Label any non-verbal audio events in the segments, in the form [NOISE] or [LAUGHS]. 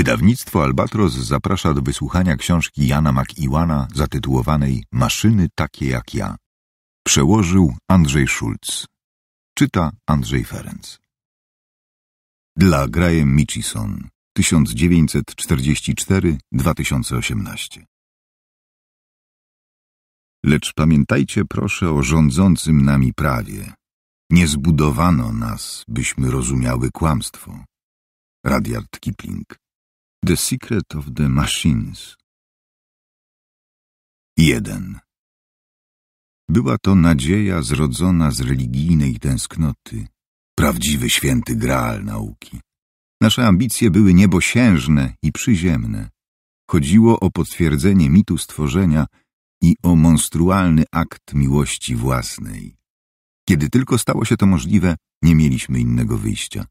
Wydawnictwo Albatros zaprasza do wysłuchania książki Jana McIwana zatytułowanej Maszyny takie jak ja. Przełożył Andrzej Schulz. Czyta Andrzej Ferenc. Dla Graham Mitchison 1944-2018 Lecz pamiętajcie proszę o rządzącym nami prawie. Nie zbudowano nas, byśmy rozumiały kłamstwo. Radiard Kipling The Secret of the Machines 1. Była to nadzieja zrodzona z religijnej tęsknoty, prawdziwy święty graal nauki. Nasze ambicje były niebosiężne i przyziemne. Chodziło o potwierdzenie mitu stworzenia i o monstrualny akt miłości własnej. Kiedy tylko stało się to możliwe, nie mieliśmy innego wyjścia.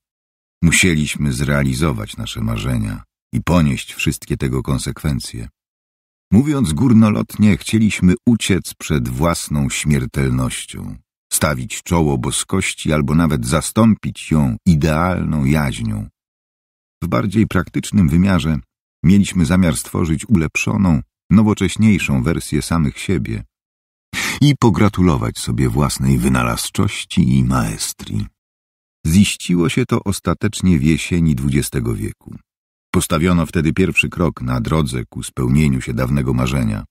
Musieliśmy zrealizować nasze marzenia i ponieść wszystkie tego konsekwencje. Mówiąc górnolotnie, chcieliśmy uciec przed własną śmiertelnością, stawić czoło boskości albo nawet zastąpić ją idealną jaźnią. W bardziej praktycznym wymiarze mieliśmy zamiar stworzyć ulepszoną, nowocześniejszą wersję samych siebie i pogratulować sobie własnej wynalazczości i maestrii. Ziściło się to ostatecznie w jesieni XX wieku. Postawiono wtedy pierwszy krok na drodze ku spełnieniu się dawnego marzenia.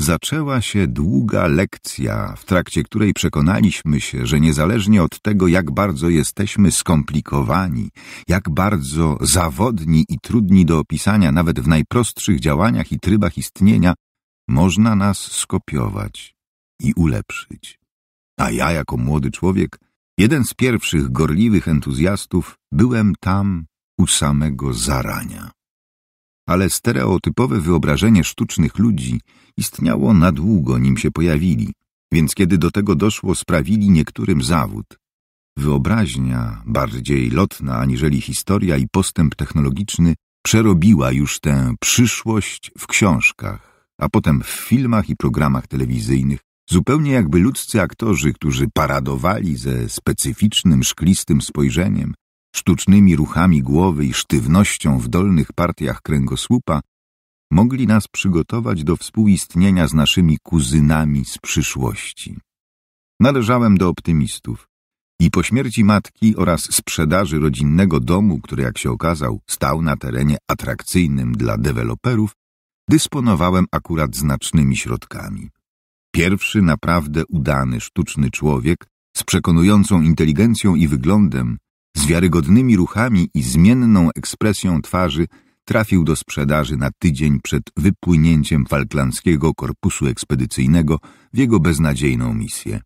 Zaczęła się długa lekcja, w trakcie której przekonaliśmy się, że niezależnie od tego, jak bardzo jesteśmy skomplikowani, jak bardzo zawodni i trudni do opisania, nawet w najprostszych działaniach i trybach istnienia, można nas skopiować i ulepszyć. A ja, jako młody człowiek, jeden z pierwszych gorliwych entuzjastów, byłem tam, u samego zarania. Ale stereotypowe wyobrażenie sztucznych ludzi istniało na długo, nim się pojawili, więc kiedy do tego doszło, sprawili niektórym zawód. Wyobraźnia, bardziej lotna aniżeli historia i postęp technologiczny, przerobiła już tę przyszłość w książkach, a potem w filmach i programach telewizyjnych, zupełnie jakby ludzcy aktorzy, którzy paradowali ze specyficznym, szklistym spojrzeniem, sztucznymi ruchami głowy i sztywnością w dolnych partiach kręgosłupa, mogli nas przygotować do współistnienia z naszymi kuzynami z przyszłości. Należałem do optymistów i po śmierci matki oraz sprzedaży rodzinnego domu, który jak się okazał stał na terenie atrakcyjnym dla deweloperów, dysponowałem akurat znacznymi środkami. Pierwszy naprawdę udany sztuczny człowiek z przekonującą inteligencją i wyglądem z wiarygodnymi ruchami i zmienną ekspresją twarzy trafił do sprzedaży na tydzień przed wypłynięciem Falklandzkiego Korpusu Ekspedycyjnego w jego beznadziejną misję.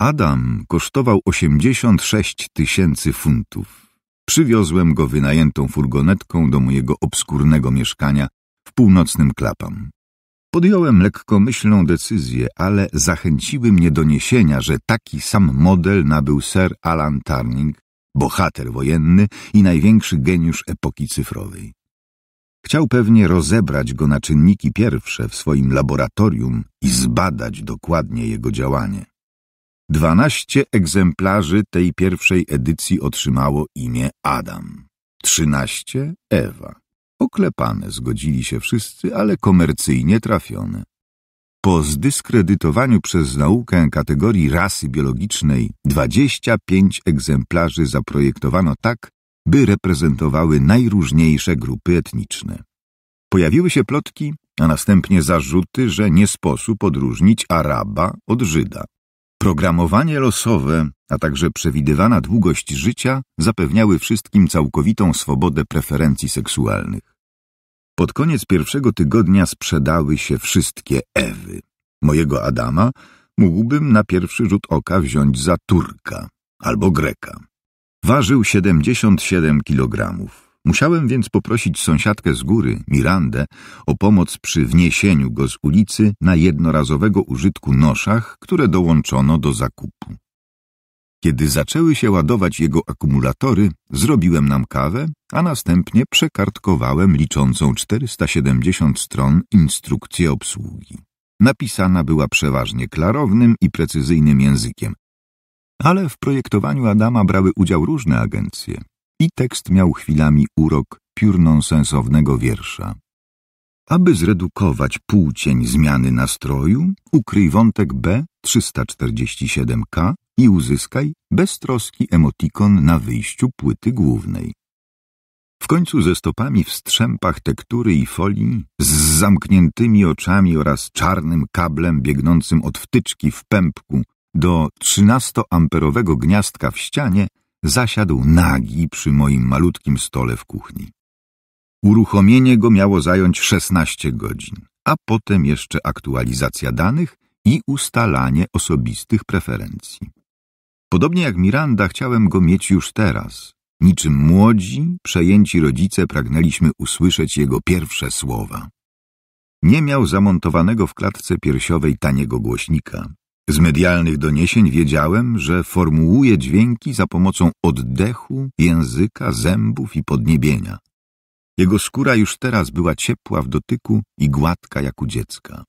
Adam kosztował 86 tysięcy funtów. Przywiozłem go wynajętą furgonetką do mojego obskurnego mieszkania w północnym Klapam. Podjąłem lekkomyślną decyzję, ale zachęciły mnie doniesienia, że taki sam model nabył Sir Alan Turning bohater wojenny i największy geniusz epoki cyfrowej. Chciał pewnie rozebrać go na czynniki pierwsze w swoim laboratorium i zbadać dokładnie jego działanie. Dwanaście egzemplarzy tej pierwszej edycji otrzymało imię Adam, trzynaście Ewa. Oklepane zgodzili się wszyscy, ale komercyjnie trafione po zdyskredytowaniu przez naukę kategorii rasy biologicznej 25 egzemplarzy zaprojektowano tak, by reprezentowały najróżniejsze grupy etniczne. Pojawiły się plotki, a następnie zarzuty, że nie sposób odróżnić Araba od Żyda. Programowanie losowe, a także przewidywana długość życia zapewniały wszystkim całkowitą swobodę preferencji seksualnych. Pod koniec pierwszego tygodnia sprzedały się wszystkie Ewy. Mojego Adama mógłbym na pierwszy rzut oka wziąć za Turka albo Greka. Ważył 77 kilogramów. Musiałem więc poprosić sąsiadkę z góry, Mirandę, o pomoc przy wniesieniu go z ulicy na jednorazowego użytku noszach, które dołączono do zakupu. Kiedy zaczęły się ładować jego akumulatory, zrobiłem nam kawę, a następnie przekartkowałem liczącą 470 stron instrukcję obsługi. Napisana była przeważnie klarownym i precyzyjnym językiem, ale w projektowaniu Adama brały udział różne agencje i tekst miał chwilami urok piórną wiersza. Aby zredukować półcień zmiany nastroju, ukryj wątek B 347K i uzyskaj beztroski emotikon na wyjściu płyty głównej. W końcu ze stopami w strzępach tektury i folii, z zamkniętymi oczami oraz czarnym kablem biegnącym od wtyczki w pępku do 13-amperowego gniazdka w ścianie, zasiadł nagi przy moim malutkim stole w kuchni. Uruchomienie go miało zająć 16 godzin, a potem jeszcze aktualizacja danych i ustalanie osobistych preferencji. Podobnie jak Miranda chciałem go mieć już teraz. Niczym młodzi, przejęci rodzice pragnęliśmy usłyszeć jego pierwsze słowa. Nie miał zamontowanego w klatce piersiowej taniego głośnika. Z medialnych doniesień wiedziałem, że formułuje dźwięki za pomocą oddechu, języka, zębów i podniebienia. Jego skóra już teraz była ciepła w dotyku i gładka jak u dziecka.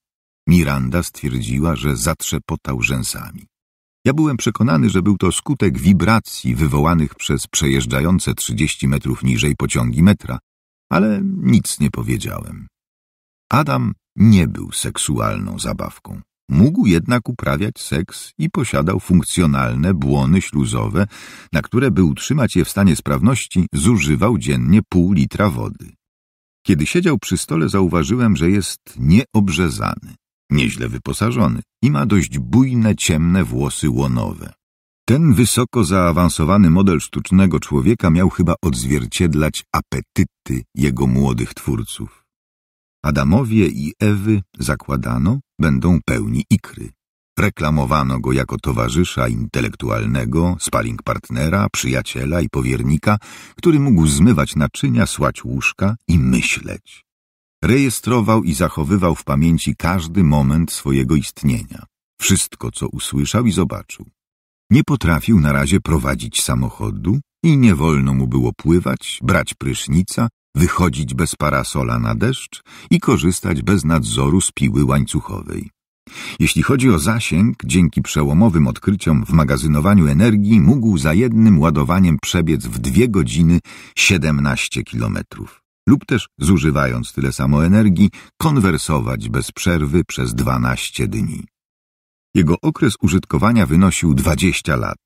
Miranda stwierdziła, że zatrzepotał rzęsami. Ja byłem przekonany, że był to skutek wibracji wywołanych przez przejeżdżające 30 metrów niżej pociągi metra, ale nic nie powiedziałem. Adam nie był seksualną zabawką. Mógł jednak uprawiać seks i posiadał funkcjonalne błony śluzowe, na które, by utrzymać je w stanie sprawności, zużywał dziennie pół litra wody. Kiedy siedział przy stole, zauważyłem, że jest nieobrzezany nieźle wyposażony i ma dość bujne, ciemne włosy łonowe. Ten wysoko zaawansowany model sztucznego człowieka miał chyba odzwierciedlać apetyty jego młodych twórców. Adamowie i Ewy, zakładano, będą pełni ikry. Reklamowano go jako towarzysza intelektualnego, spalink partnera, przyjaciela i powiernika, który mógł zmywać naczynia, słać łóżka i myśleć rejestrował i zachowywał w pamięci każdy moment swojego istnienia, wszystko co usłyszał i zobaczył. Nie potrafił na razie prowadzić samochodu i nie wolno mu było pływać, brać prysznica, wychodzić bez parasola na deszcz i korzystać bez nadzoru z piły łańcuchowej. Jeśli chodzi o zasięg, dzięki przełomowym odkryciom w magazynowaniu energii mógł za jednym ładowaniem przebiec w dwie godziny 17 kilometrów lub też zużywając tyle samo energii, konwersować bez przerwy przez 12 dni. Jego okres użytkowania wynosił 20 lat.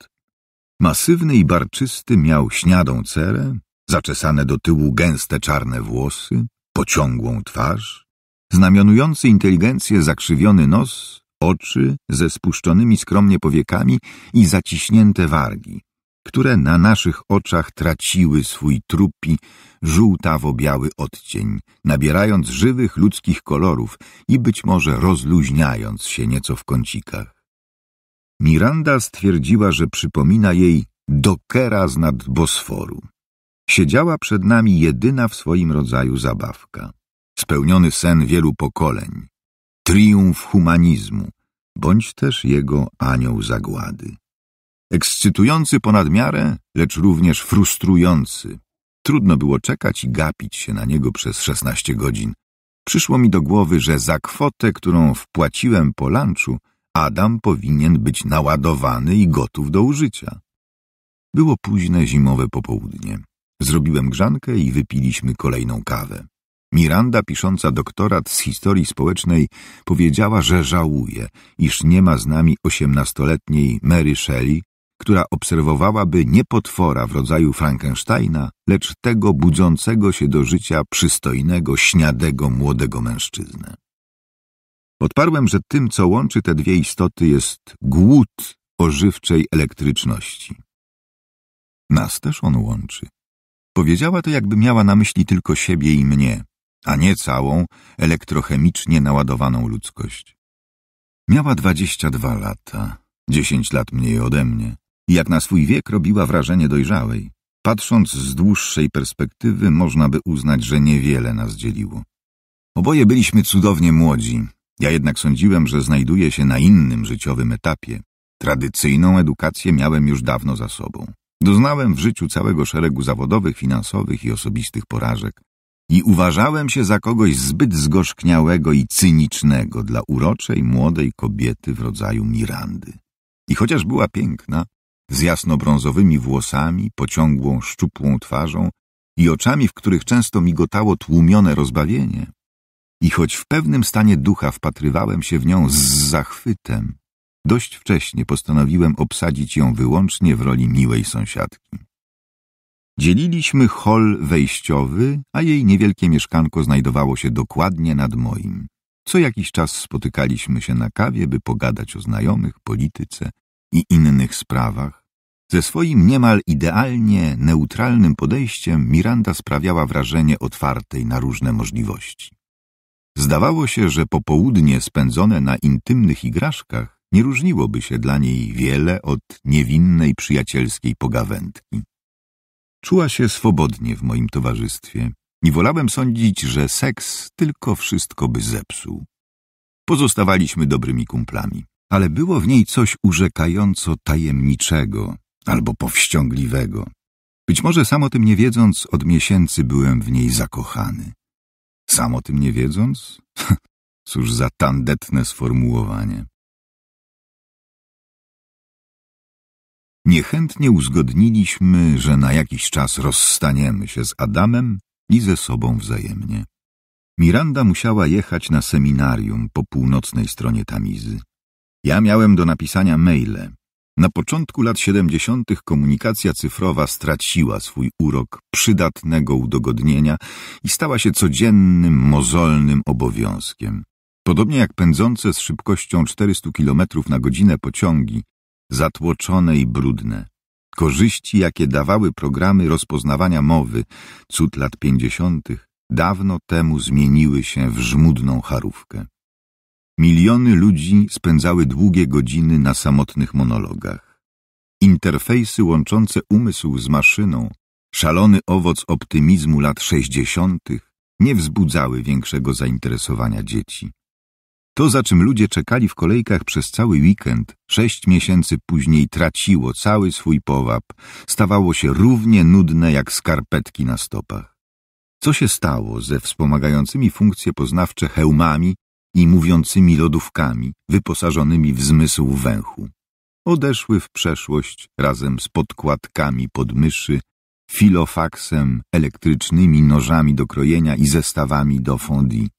Masywny i barczysty miał śniadą cerę, zaczesane do tyłu gęste czarne włosy, pociągłą twarz, znamionujący inteligencję zakrzywiony nos, oczy ze spuszczonymi skromnie powiekami i zaciśnięte wargi które na naszych oczach traciły swój trupi, żółtawo-biały odcień, nabierając żywych ludzkich kolorów i być może rozluźniając się nieco w kącikach. Miranda stwierdziła, że przypomina jej dokera z nad Bosforu. Siedziała przed nami jedyna w swoim rodzaju zabawka, spełniony sen wielu pokoleń, triumf humanizmu, bądź też jego anioł zagłady ekscytujący ponad miarę, lecz również frustrujący. Trudno było czekać i gapić się na niego przez szesnaście godzin. Przyszło mi do głowy, że za kwotę, którą wpłaciłem po lunchu, Adam powinien być naładowany i gotów do użycia. Było późne zimowe popołudnie. Zrobiłem grzankę i wypiliśmy kolejną kawę. Miranda, pisząca doktorat z historii społecznej, powiedziała, że żałuje, iż nie ma z nami osiemnastoletniej Mary Shelley, która obserwowałaby nie potwora w rodzaju Frankensteina, lecz tego budzącego się do życia przystojnego, śniadego młodego mężczyznę. Odparłem, że tym, co łączy te dwie istoty, jest głód ożywczej elektryczności. Nas też on łączy. Powiedziała to, jakby miała na myśli tylko siebie i mnie, a nie całą, elektrochemicznie naładowaną ludzkość. Miała dwadzieścia dwa lata, dziesięć lat mniej ode mnie. Jak na swój wiek robiła wrażenie dojrzałej. Patrząc z dłuższej perspektywy, można by uznać, że niewiele nas dzieliło. Oboje byliśmy cudownie młodzi. Ja jednak sądziłem, że znajduję się na innym życiowym etapie. Tradycyjną edukację miałem już dawno za sobą. Doznałem w życiu całego szeregu zawodowych, finansowych i osobistych porażek. I uważałem się za kogoś zbyt zgorzkniałego i cynicznego dla uroczej młodej kobiety w rodzaju Mirandy. I chociaż była piękna, z jasnobrązowymi włosami, pociągłą, szczupłą twarzą i oczami, w których często migotało tłumione rozbawienie. I choć w pewnym stanie ducha wpatrywałem się w nią z zachwytem, dość wcześnie postanowiłem obsadzić ją wyłącznie w roli miłej sąsiadki. Dzieliliśmy hol wejściowy, a jej niewielkie mieszkanko znajdowało się dokładnie nad moim. Co jakiś czas spotykaliśmy się na kawie, by pogadać o znajomych, polityce, i innych sprawach, ze swoim niemal idealnie neutralnym podejściem Miranda sprawiała wrażenie otwartej na różne możliwości. Zdawało się, że popołudnie spędzone na intymnych igraszkach nie różniłoby się dla niej wiele od niewinnej przyjacielskiej pogawędki. Czuła się swobodnie w moim towarzystwie i wolałem sądzić, że seks tylko wszystko by zepsuł. Pozostawaliśmy dobrymi kumplami ale było w niej coś urzekająco tajemniczego albo powściągliwego. Być może sam o tym nie wiedząc, od miesięcy byłem w niej zakochany. Sam o tym nie wiedząc? [LAUGHS] Cóż za tandetne sformułowanie. Niechętnie uzgodniliśmy, że na jakiś czas rozstaniemy się z Adamem i ze sobą wzajemnie. Miranda musiała jechać na seminarium po północnej stronie Tamizy. Ja miałem do napisania maile. Na początku lat 70. komunikacja cyfrowa straciła swój urok przydatnego udogodnienia i stała się codziennym, mozolnym obowiązkiem. Podobnie jak pędzące z szybkością 400 km na godzinę pociągi, zatłoczone i brudne. Korzyści, jakie dawały programy rozpoznawania mowy, cud lat 50., dawno temu zmieniły się w żmudną charówkę. Miliony ludzi spędzały długie godziny na samotnych monologach. Interfejsy łączące umysł z maszyną, szalony owoc optymizmu lat sześćdziesiątych, nie wzbudzały większego zainteresowania dzieci. To, za czym ludzie czekali w kolejkach przez cały weekend, sześć miesięcy później traciło cały swój powab, stawało się równie nudne jak skarpetki na stopach. Co się stało ze wspomagającymi funkcje poznawcze hełmami i mówiącymi lodówkami, wyposażonymi w zmysł węchu. Odeszły w przeszłość razem z podkładkami pod myszy, filofaksem, elektrycznymi nożami do krojenia i zestawami do fondi.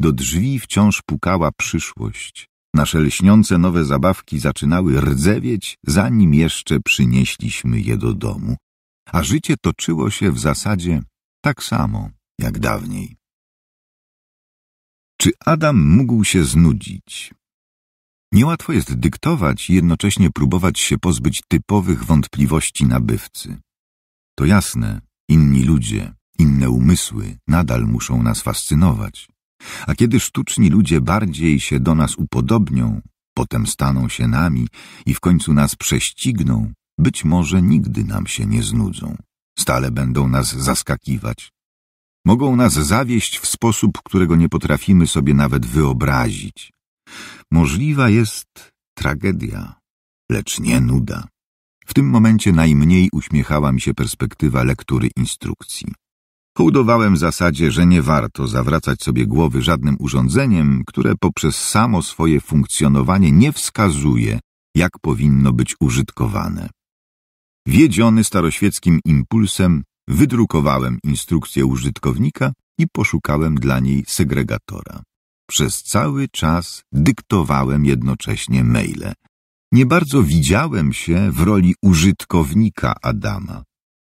Do drzwi wciąż pukała przyszłość. Nasze lśniące nowe zabawki zaczynały rdzewieć, zanim jeszcze przynieśliśmy je do domu. A życie toczyło się w zasadzie tak samo jak dawniej. Czy Adam mógł się znudzić? Niełatwo jest dyktować i jednocześnie próbować się pozbyć typowych wątpliwości nabywcy. To jasne, inni ludzie, inne umysły nadal muszą nas fascynować. A kiedy sztuczni ludzie bardziej się do nas upodobnią, potem staną się nami i w końcu nas prześcigną, być może nigdy nam się nie znudzą. Stale będą nas zaskakiwać, mogą nas zawieść w sposób, którego nie potrafimy sobie nawet wyobrazić. Możliwa jest tragedia, lecz nie nuda. W tym momencie najmniej uśmiechała mi się perspektywa lektury instrukcji. Hołdowałem zasadzie, że nie warto zawracać sobie głowy żadnym urządzeniem, które poprzez samo swoje funkcjonowanie nie wskazuje, jak powinno być użytkowane. Wiedziony staroświeckim impulsem, Wydrukowałem instrukcję użytkownika i poszukałem dla niej segregatora. Przez cały czas dyktowałem jednocześnie maile. Nie bardzo widziałem się w roli użytkownika Adama.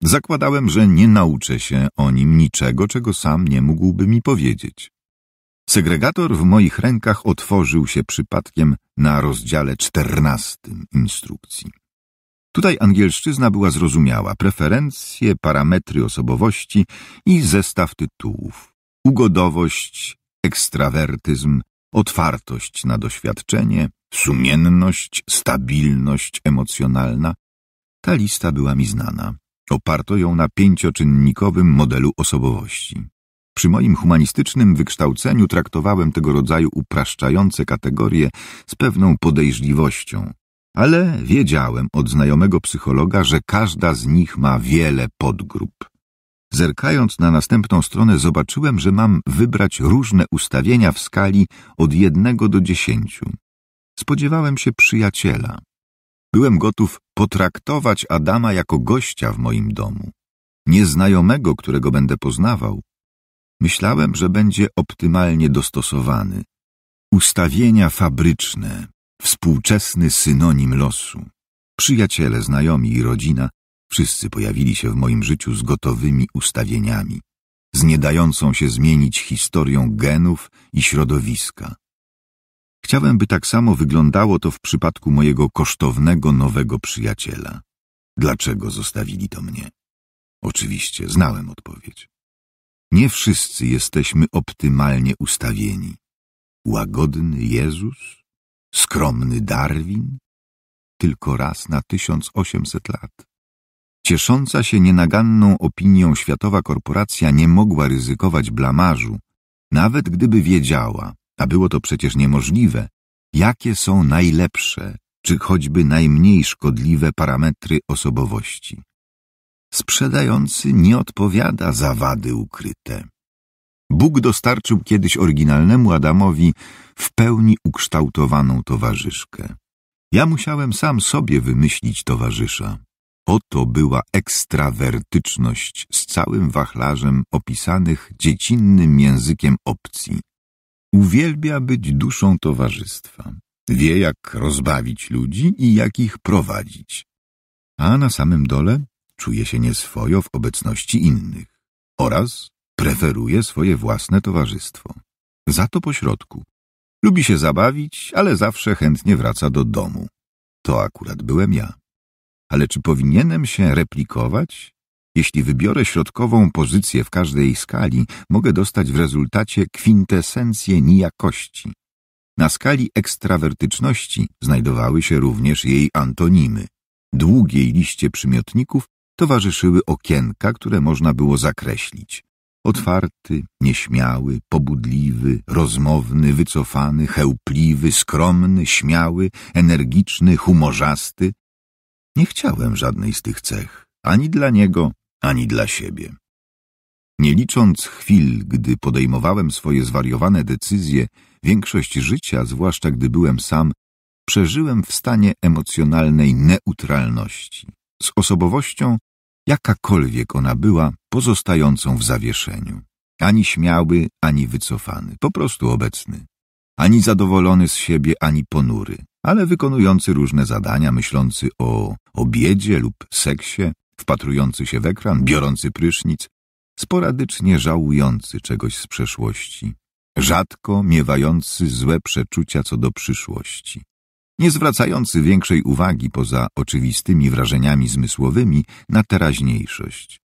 Zakładałem, że nie nauczę się o nim niczego, czego sam nie mógłby mi powiedzieć. Segregator w moich rękach otworzył się przypadkiem na rozdziale czternastym instrukcji. Tutaj angielszczyzna była zrozumiała, preferencje, parametry osobowości i zestaw tytułów. Ugodowość, ekstrawertyzm, otwartość na doświadczenie, sumienność, stabilność emocjonalna. Ta lista była mi znana. Oparto ją na pięcioczynnikowym modelu osobowości. Przy moim humanistycznym wykształceniu traktowałem tego rodzaju upraszczające kategorie z pewną podejrzliwością, ale wiedziałem od znajomego psychologa, że każda z nich ma wiele podgrup. Zerkając na następną stronę, zobaczyłem, że mam wybrać różne ustawienia w skali od jednego do dziesięciu. Spodziewałem się przyjaciela. Byłem gotów potraktować Adama jako gościa w moim domu, nieznajomego, którego będę poznawał. Myślałem, że będzie optymalnie dostosowany. Ustawienia fabryczne, współczesny synonim losu. Przyjaciele, znajomi i rodzina wszyscy pojawili się w moim życiu z gotowymi ustawieniami, z nie dającą się zmienić historią genów i środowiska. Chciałem, by tak samo wyglądało to w przypadku mojego kosztownego nowego przyjaciela. Dlaczego zostawili to mnie? Oczywiście, znałem odpowiedź. Nie wszyscy jesteśmy optymalnie ustawieni. Łagodny Jezus skromny Darwin, tylko raz na 1800 lat. Ciesząca się nienaganną opinią światowa korporacja nie mogła ryzykować blamarzu, nawet gdyby wiedziała, a było to przecież niemożliwe, jakie są najlepsze czy choćby najmniej szkodliwe parametry osobowości. Sprzedający nie odpowiada za wady ukryte. Bóg dostarczył kiedyś oryginalnemu Adamowi w pełni ukształtowaną towarzyszkę. Ja musiałem sam sobie wymyślić towarzysza. Oto była ekstrawertyczność z całym wachlarzem opisanych dziecinnym językiem opcji. Uwielbia być duszą towarzystwa. Wie, jak rozbawić ludzi i jak ich prowadzić. A na samym dole czuje się nieswojo w obecności innych oraz Preferuje swoje własne towarzystwo. Za to pośrodku. Lubi się zabawić, ale zawsze chętnie wraca do domu. To akurat byłem ja. Ale czy powinienem się replikować? Jeśli wybiorę środkową pozycję w każdej skali, mogę dostać w rezultacie kwintesencję nijakości. Na skali ekstrawertyczności znajdowały się również jej antonimy. Długiej liście przymiotników towarzyszyły okienka, które można było zakreślić. Otwarty, nieśmiały, pobudliwy, rozmowny, wycofany, chełpliwy, skromny, śmiały, energiczny, humorzasty. Nie chciałem żadnej z tych cech, ani dla niego, ani dla siebie. Nie licząc chwil, gdy podejmowałem swoje zwariowane decyzje, większość życia, zwłaszcza gdy byłem sam, przeżyłem w stanie emocjonalnej neutralności, z osobowością, jakakolwiek ona była, pozostającą w zawieszeniu. Ani śmiały, ani wycofany, po prostu obecny. Ani zadowolony z siebie, ani ponury, ale wykonujący różne zadania, myślący o obiedzie lub seksie, wpatrujący się w ekran, biorący prysznic, sporadycznie żałujący czegoś z przeszłości, rzadko miewający złe przeczucia co do przyszłości nie zwracający większej uwagi poza oczywistymi wrażeniami zmysłowymi na teraźniejszość.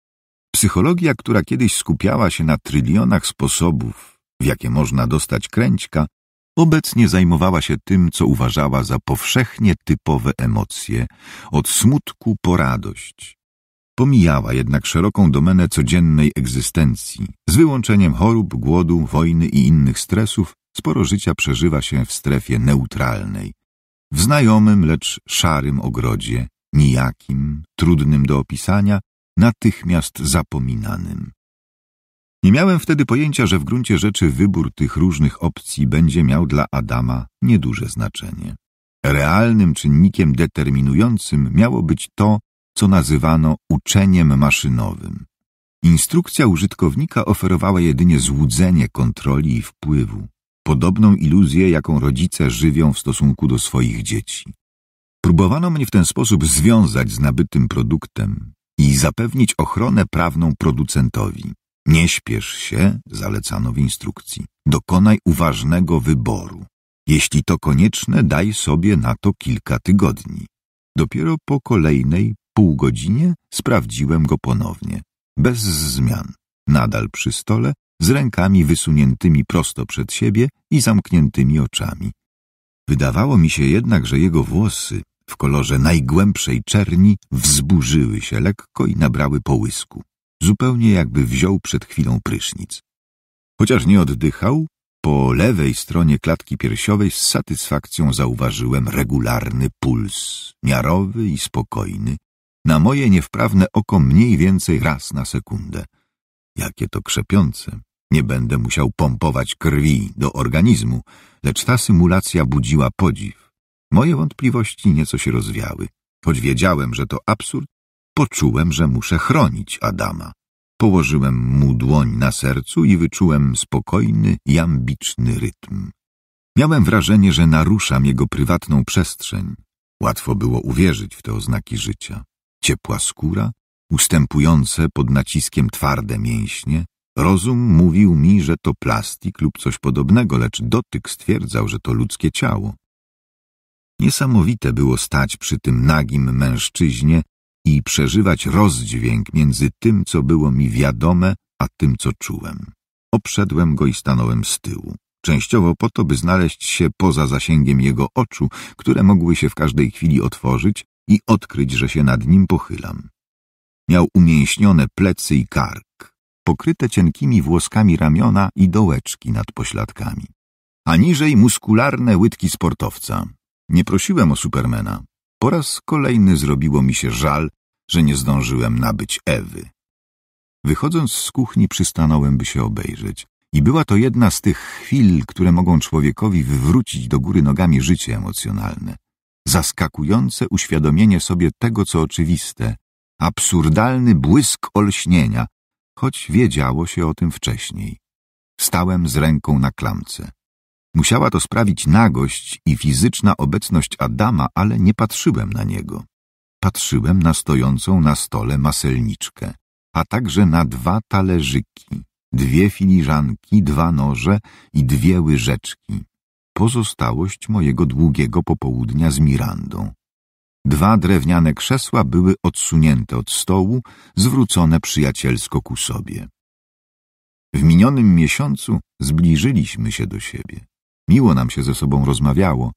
Psychologia, która kiedyś skupiała się na trylionach sposobów, w jakie można dostać kręćka, obecnie zajmowała się tym, co uważała za powszechnie typowe emocje, od smutku po radość. Pomijała jednak szeroką domenę codziennej egzystencji. Z wyłączeniem chorób, głodu, wojny i innych stresów, sporo życia przeżywa się w strefie neutralnej, w znajomym, lecz szarym ogrodzie, nijakim, trudnym do opisania, natychmiast zapominanym. Nie miałem wtedy pojęcia, że w gruncie rzeczy wybór tych różnych opcji będzie miał dla Adama nieduże znaczenie. Realnym czynnikiem determinującym miało być to, co nazywano uczeniem maszynowym. Instrukcja użytkownika oferowała jedynie złudzenie kontroli i wpływu podobną iluzję, jaką rodzice żywią w stosunku do swoich dzieci. Próbowano mnie w ten sposób związać z nabytym produktem i zapewnić ochronę prawną producentowi. Nie śpiesz się, zalecano w instrukcji. Dokonaj uważnego wyboru. Jeśli to konieczne, daj sobie na to kilka tygodni. Dopiero po kolejnej pół godzinie sprawdziłem go ponownie. Bez zmian. Nadal przy stole, z rękami wysuniętymi prosto przed siebie i zamkniętymi oczami. Wydawało mi się jednak, że jego włosy w kolorze najgłębszej czerni wzburzyły się lekko i nabrały połysku, zupełnie jakby wziął przed chwilą prysznic. Chociaż nie oddychał, po lewej stronie klatki piersiowej z satysfakcją zauważyłem regularny puls, miarowy i spokojny, na moje niewprawne oko mniej więcej raz na sekundę. Jakie to krzepiące, nie będę musiał pompować krwi do organizmu, lecz ta symulacja budziła podziw. Moje wątpliwości nieco się rozwiały. Choć wiedziałem, że to absurd, poczułem, że muszę chronić Adama. Położyłem mu dłoń na sercu i wyczułem spokojny, jambiczny rytm. Miałem wrażenie, że naruszam jego prywatną przestrzeń. Łatwo było uwierzyć w te oznaki życia. Ciepła skóra, ustępujące pod naciskiem twarde mięśnie, Rozum mówił mi, że to plastik lub coś podobnego, lecz dotyk stwierdzał, że to ludzkie ciało. Niesamowite było stać przy tym nagim mężczyźnie i przeżywać rozdźwięk między tym, co było mi wiadome, a tym, co czułem. Obszedłem go i stanąłem z tyłu, częściowo po to, by znaleźć się poza zasięgiem jego oczu, które mogły się w każdej chwili otworzyć i odkryć, że się nad nim pochylam. Miał umięśnione plecy i kark, pokryte cienkimi włoskami ramiona i dołeczki nad pośladkami. A niżej muskularne łydki sportowca. Nie prosiłem o Supermana. Po raz kolejny zrobiło mi się żal, że nie zdążyłem nabyć Ewy. Wychodząc z kuchni przystanąłem, by się obejrzeć. I była to jedna z tych chwil, które mogą człowiekowi wywrócić do góry nogami życie emocjonalne. Zaskakujące uświadomienie sobie tego, co oczywiste. Absurdalny błysk olśnienia, choć wiedziało się o tym wcześniej. Stałem z ręką na klamce. Musiała to sprawić nagość i fizyczna obecność Adama, ale nie patrzyłem na niego. Patrzyłem na stojącą na stole maselniczkę, a także na dwa talerzyki, dwie filiżanki, dwa noże i dwie łyżeczki. Pozostałość mojego długiego popołudnia z Mirandą. Dwa drewniane krzesła były odsunięte od stołu, zwrócone przyjacielsko ku sobie. W minionym miesiącu zbliżyliśmy się do siebie. Miło nam się ze sobą rozmawiało.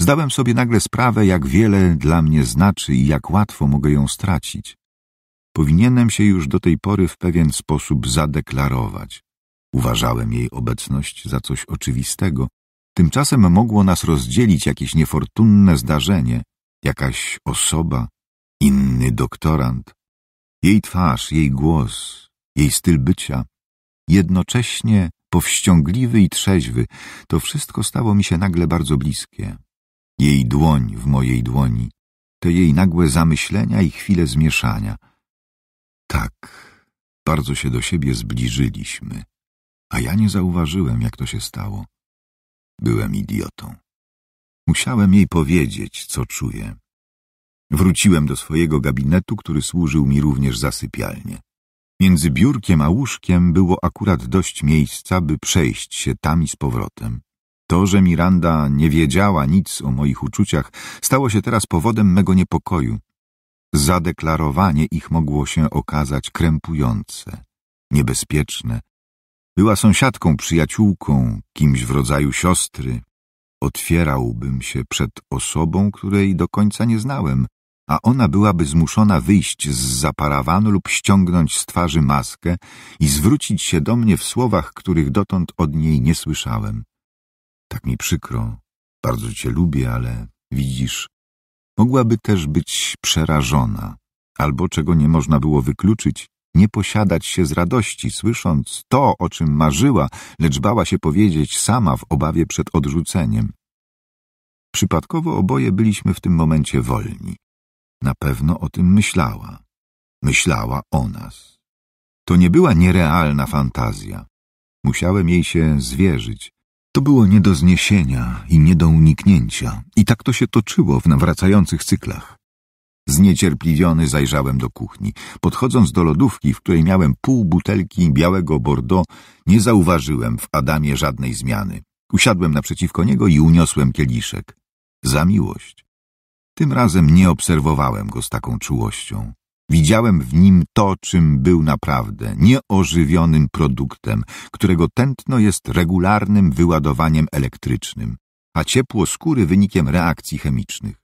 Zdałem sobie nagle sprawę, jak wiele dla mnie znaczy i jak łatwo mogę ją stracić. Powinienem się już do tej pory w pewien sposób zadeklarować. Uważałem jej obecność za coś oczywistego. Tymczasem mogło nas rozdzielić jakieś niefortunne zdarzenie, jakaś osoba, inny doktorant. Jej twarz, jej głos, jej styl bycia, jednocześnie powściągliwy i trzeźwy, to wszystko stało mi się nagle bardzo bliskie. Jej dłoń w mojej dłoni, te jej nagłe zamyślenia i chwile zmieszania. Tak, bardzo się do siebie zbliżyliśmy, a ja nie zauważyłem, jak to się stało. Byłem idiotą. Musiałem jej powiedzieć, co czuję. Wróciłem do swojego gabinetu, który służył mi również za sypialnię. Między biurkiem a łóżkiem było akurat dość miejsca, by przejść się tam i z powrotem. To, że Miranda nie wiedziała nic o moich uczuciach, stało się teraz powodem mego niepokoju. Zadeklarowanie ich mogło się okazać krępujące, niebezpieczne. Była sąsiadką, przyjaciółką, kimś w rodzaju siostry, Otwierałbym się przed osobą, której do końca nie znałem, a ona byłaby zmuszona wyjść z zaparawanu lub ściągnąć z twarzy maskę i zwrócić się do mnie w słowach, których dotąd od niej nie słyszałem. Tak mi przykro, bardzo cię lubię, ale widzisz, mogłaby też być przerażona, albo czego nie można było wykluczyć, nie posiadać się z radości, słysząc to, o czym marzyła, lecz bała się powiedzieć sama w obawie przed odrzuceniem. Przypadkowo oboje byliśmy w tym momencie wolni. Na pewno o tym myślała. Myślała o nas. To nie była nierealna fantazja. Musiałem jej się zwierzyć. To było nie do zniesienia i nie do uniknięcia. I tak to się toczyło w nawracających cyklach. Zniecierpliwiony zajrzałem do kuchni. Podchodząc do lodówki, w której miałem pół butelki białego Bordeaux, nie zauważyłem w Adamie żadnej zmiany. Usiadłem naprzeciwko niego i uniosłem kieliszek. Za miłość. Tym razem nie obserwowałem go z taką czułością. Widziałem w nim to, czym był naprawdę, nieożywionym produktem, którego tętno jest regularnym wyładowaniem elektrycznym, a ciepło skóry wynikiem reakcji chemicznych.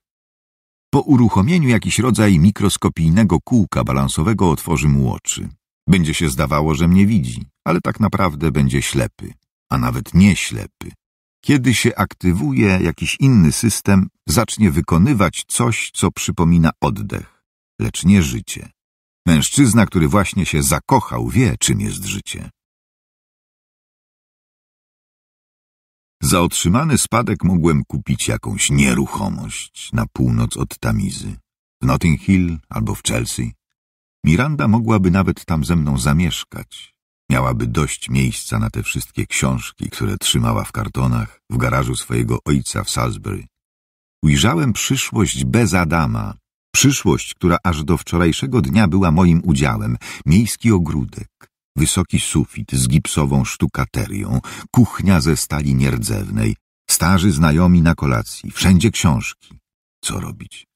Po uruchomieniu jakiś rodzaj mikroskopijnego kółka balansowego otworzy mu oczy. Będzie się zdawało, że mnie widzi, ale tak naprawdę będzie ślepy, a nawet nieślepy. Kiedy się aktywuje jakiś inny system, zacznie wykonywać coś, co przypomina oddech, lecz nie życie. Mężczyzna, który właśnie się zakochał, wie, czym jest życie. Za otrzymany spadek mogłem kupić jakąś nieruchomość na północ od Tamizy, w Notting Hill albo w Chelsea. Miranda mogłaby nawet tam ze mną zamieszkać. Miałaby dość miejsca na te wszystkie książki, które trzymała w kartonach w garażu swojego ojca w Salisbury. Ujrzałem przyszłość bez Adama, przyszłość, która aż do wczorajszego dnia była moim udziałem, miejski ogródek, wysoki sufit z gipsową sztukaterią, kuchnia ze stali nierdzewnej, starzy znajomi na kolacji, wszędzie książki. Co robić?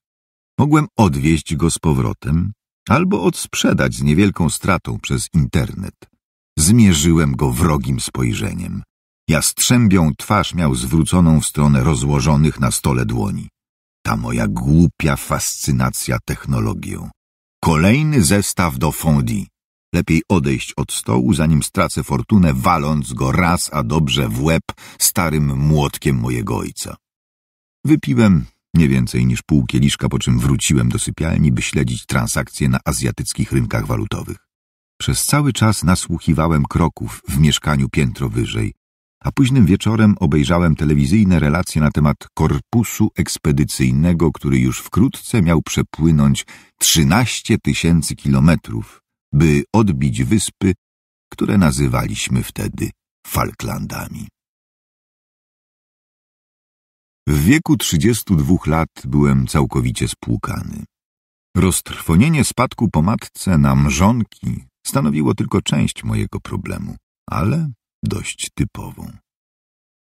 Mogłem odwieźć go z powrotem albo odsprzedać z niewielką stratą przez internet. Zmierzyłem go wrogim spojrzeniem. Jastrzębią twarz miał zwróconą w stronę rozłożonych na stole dłoni. Ta moja głupia fascynacja technologią. Kolejny zestaw do fondi. Lepiej odejść od stołu, zanim stracę fortunę, waląc go raz a dobrze w łeb starym młotkiem mojego ojca. Wypiłem nie więcej niż pół kieliszka, po czym wróciłem do sypialni, by śledzić transakcje na azjatyckich rynkach walutowych. Przez cały czas nasłuchiwałem kroków w mieszkaniu piętro wyżej, a późnym wieczorem obejrzałem telewizyjne relacje na temat korpusu ekspedycyjnego, który już wkrótce miał przepłynąć 13 tysięcy kilometrów by odbić wyspy, które nazywaliśmy wtedy Falklandami. W wieku 32 lat byłem całkowicie spłukany. Roztrwonienie spadku po matce na mrzonki stanowiło tylko część mojego problemu, ale dość typową.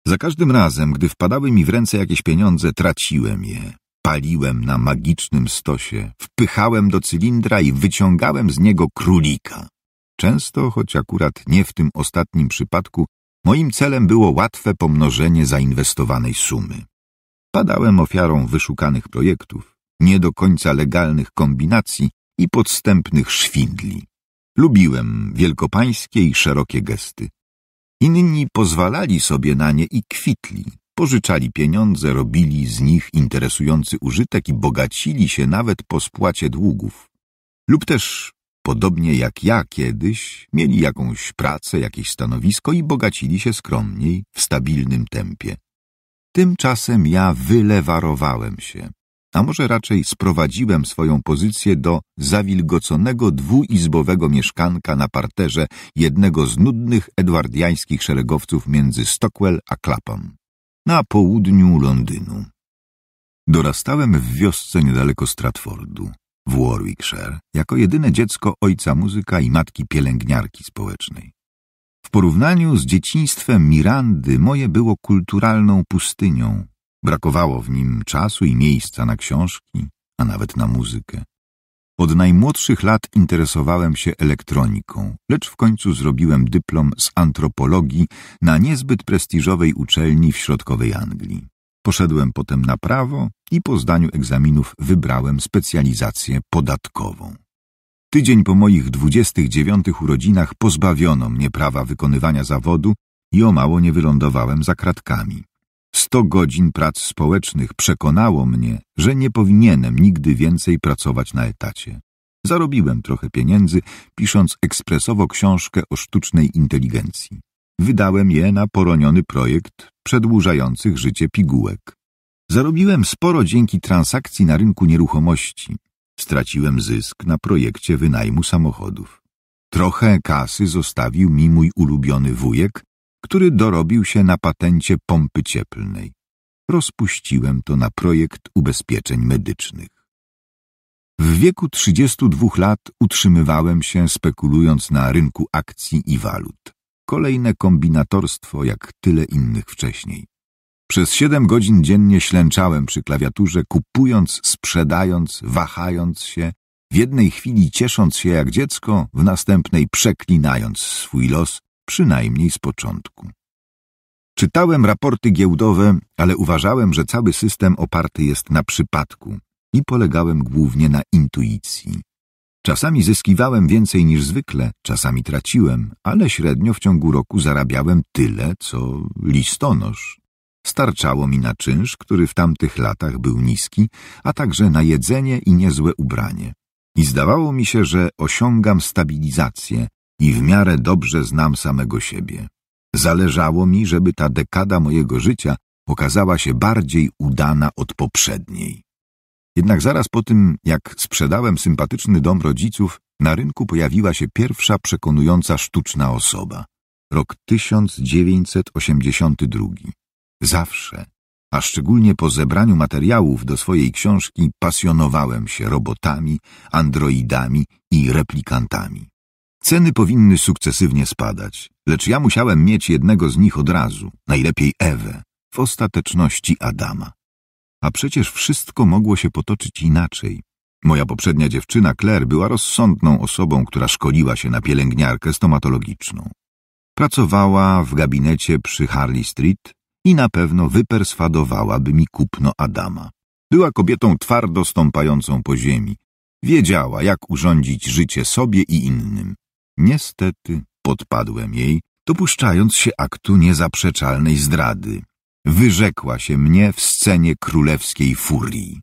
Za każdym razem, gdy wpadały mi w ręce jakieś pieniądze, traciłem je, Paliłem na magicznym stosie, wpychałem do cylindra i wyciągałem z niego królika. Często, choć akurat nie w tym ostatnim przypadku, moim celem było łatwe pomnożenie zainwestowanej sumy. Padałem ofiarą wyszukanych projektów, nie do końca legalnych kombinacji i podstępnych szwindli. Lubiłem wielkopańskie i szerokie gesty. Inni pozwalali sobie na nie i kwitli, Pożyczali pieniądze, robili z nich interesujący użytek i bogacili się nawet po spłacie długów. Lub też, podobnie jak ja kiedyś, mieli jakąś pracę, jakieś stanowisko i bogacili się skromniej, w stabilnym tempie. Tymczasem ja wylewarowałem się, a może raczej sprowadziłem swoją pozycję do zawilgoconego dwuizbowego mieszkanka na parterze jednego z nudnych edwardiańskich szeregowców między Stockwell a Clapham na południu Londynu. Dorastałem w wiosce niedaleko Stratfordu, w Warwickshire, jako jedyne dziecko ojca muzyka i matki pielęgniarki społecznej. W porównaniu z dzieciństwem Mirandy moje było kulturalną pustynią. Brakowało w nim czasu i miejsca na książki, a nawet na muzykę. Od najmłodszych lat interesowałem się elektroniką, lecz w końcu zrobiłem dyplom z antropologii na niezbyt prestiżowej uczelni w środkowej Anglii. Poszedłem potem na prawo i po zdaniu egzaminów wybrałem specjalizację podatkową. Tydzień po moich dwudziestych dziewiątych urodzinach pozbawiono mnie prawa wykonywania zawodu i o mało nie wylądowałem za kratkami. Sto godzin prac społecznych przekonało mnie, że nie powinienem nigdy więcej pracować na etacie. Zarobiłem trochę pieniędzy, pisząc ekspresowo książkę o sztucznej inteligencji. Wydałem je na poroniony projekt przedłużających życie pigułek. Zarobiłem sporo dzięki transakcji na rynku nieruchomości. Straciłem zysk na projekcie wynajmu samochodów. Trochę kasy zostawił mi mój ulubiony wujek, który dorobił się na patencie pompy cieplnej. Rozpuściłem to na projekt ubezpieczeń medycznych. W wieku 32 lat utrzymywałem się spekulując na rynku akcji i walut. Kolejne kombinatorstwo jak tyle innych wcześniej. Przez siedem godzin dziennie ślęczałem przy klawiaturze, kupując, sprzedając, wahając się, w jednej chwili ciesząc się jak dziecko, w następnej przeklinając swój los przynajmniej z początku. Czytałem raporty giełdowe, ale uważałem, że cały system oparty jest na przypadku i polegałem głównie na intuicji. Czasami zyskiwałem więcej niż zwykle, czasami traciłem, ale średnio w ciągu roku zarabiałem tyle, co listonosz. Starczało mi na czynsz, który w tamtych latach był niski, a także na jedzenie i niezłe ubranie. I zdawało mi się, że osiągam stabilizację, i w miarę dobrze znam samego siebie. Zależało mi, żeby ta dekada mojego życia okazała się bardziej udana od poprzedniej. Jednak zaraz po tym, jak sprzedałem sympatyczny dom rodziców, na rynku pojawiła się pierwsza przekonująca sztuczna osoba. Rok 1982. Zawsze, a szczególnie po zebraniu materiałów do swojej książki, pasjonowałem się robotami, androidami i replikantami. Ceny powinny sukcesywnie spadać, lecz ja musiałem mieć jednego z nich od razu, najlepiej Ewę, w ostateczności Adama. A przecież wszystko mogło się potoczyć inaczej. Moja poprzednia dziewczyna Claire była rozsądną osobą, która szkoliła się na pielęgniarkę stomatologiczną. Pracowała w gabinecie przy Harley Street i na pewno wyperswadowałaby mi kupno Adama. Była kobietą twardo stąpającą po ziemi. Wiedziała, jak urządzić życie sobie i innym. Niestety podpadłem jej, dopuszczając się aktu niezaprzeczalnej zdrady. Wyrzekła się mnie w scenie królewskiej furii,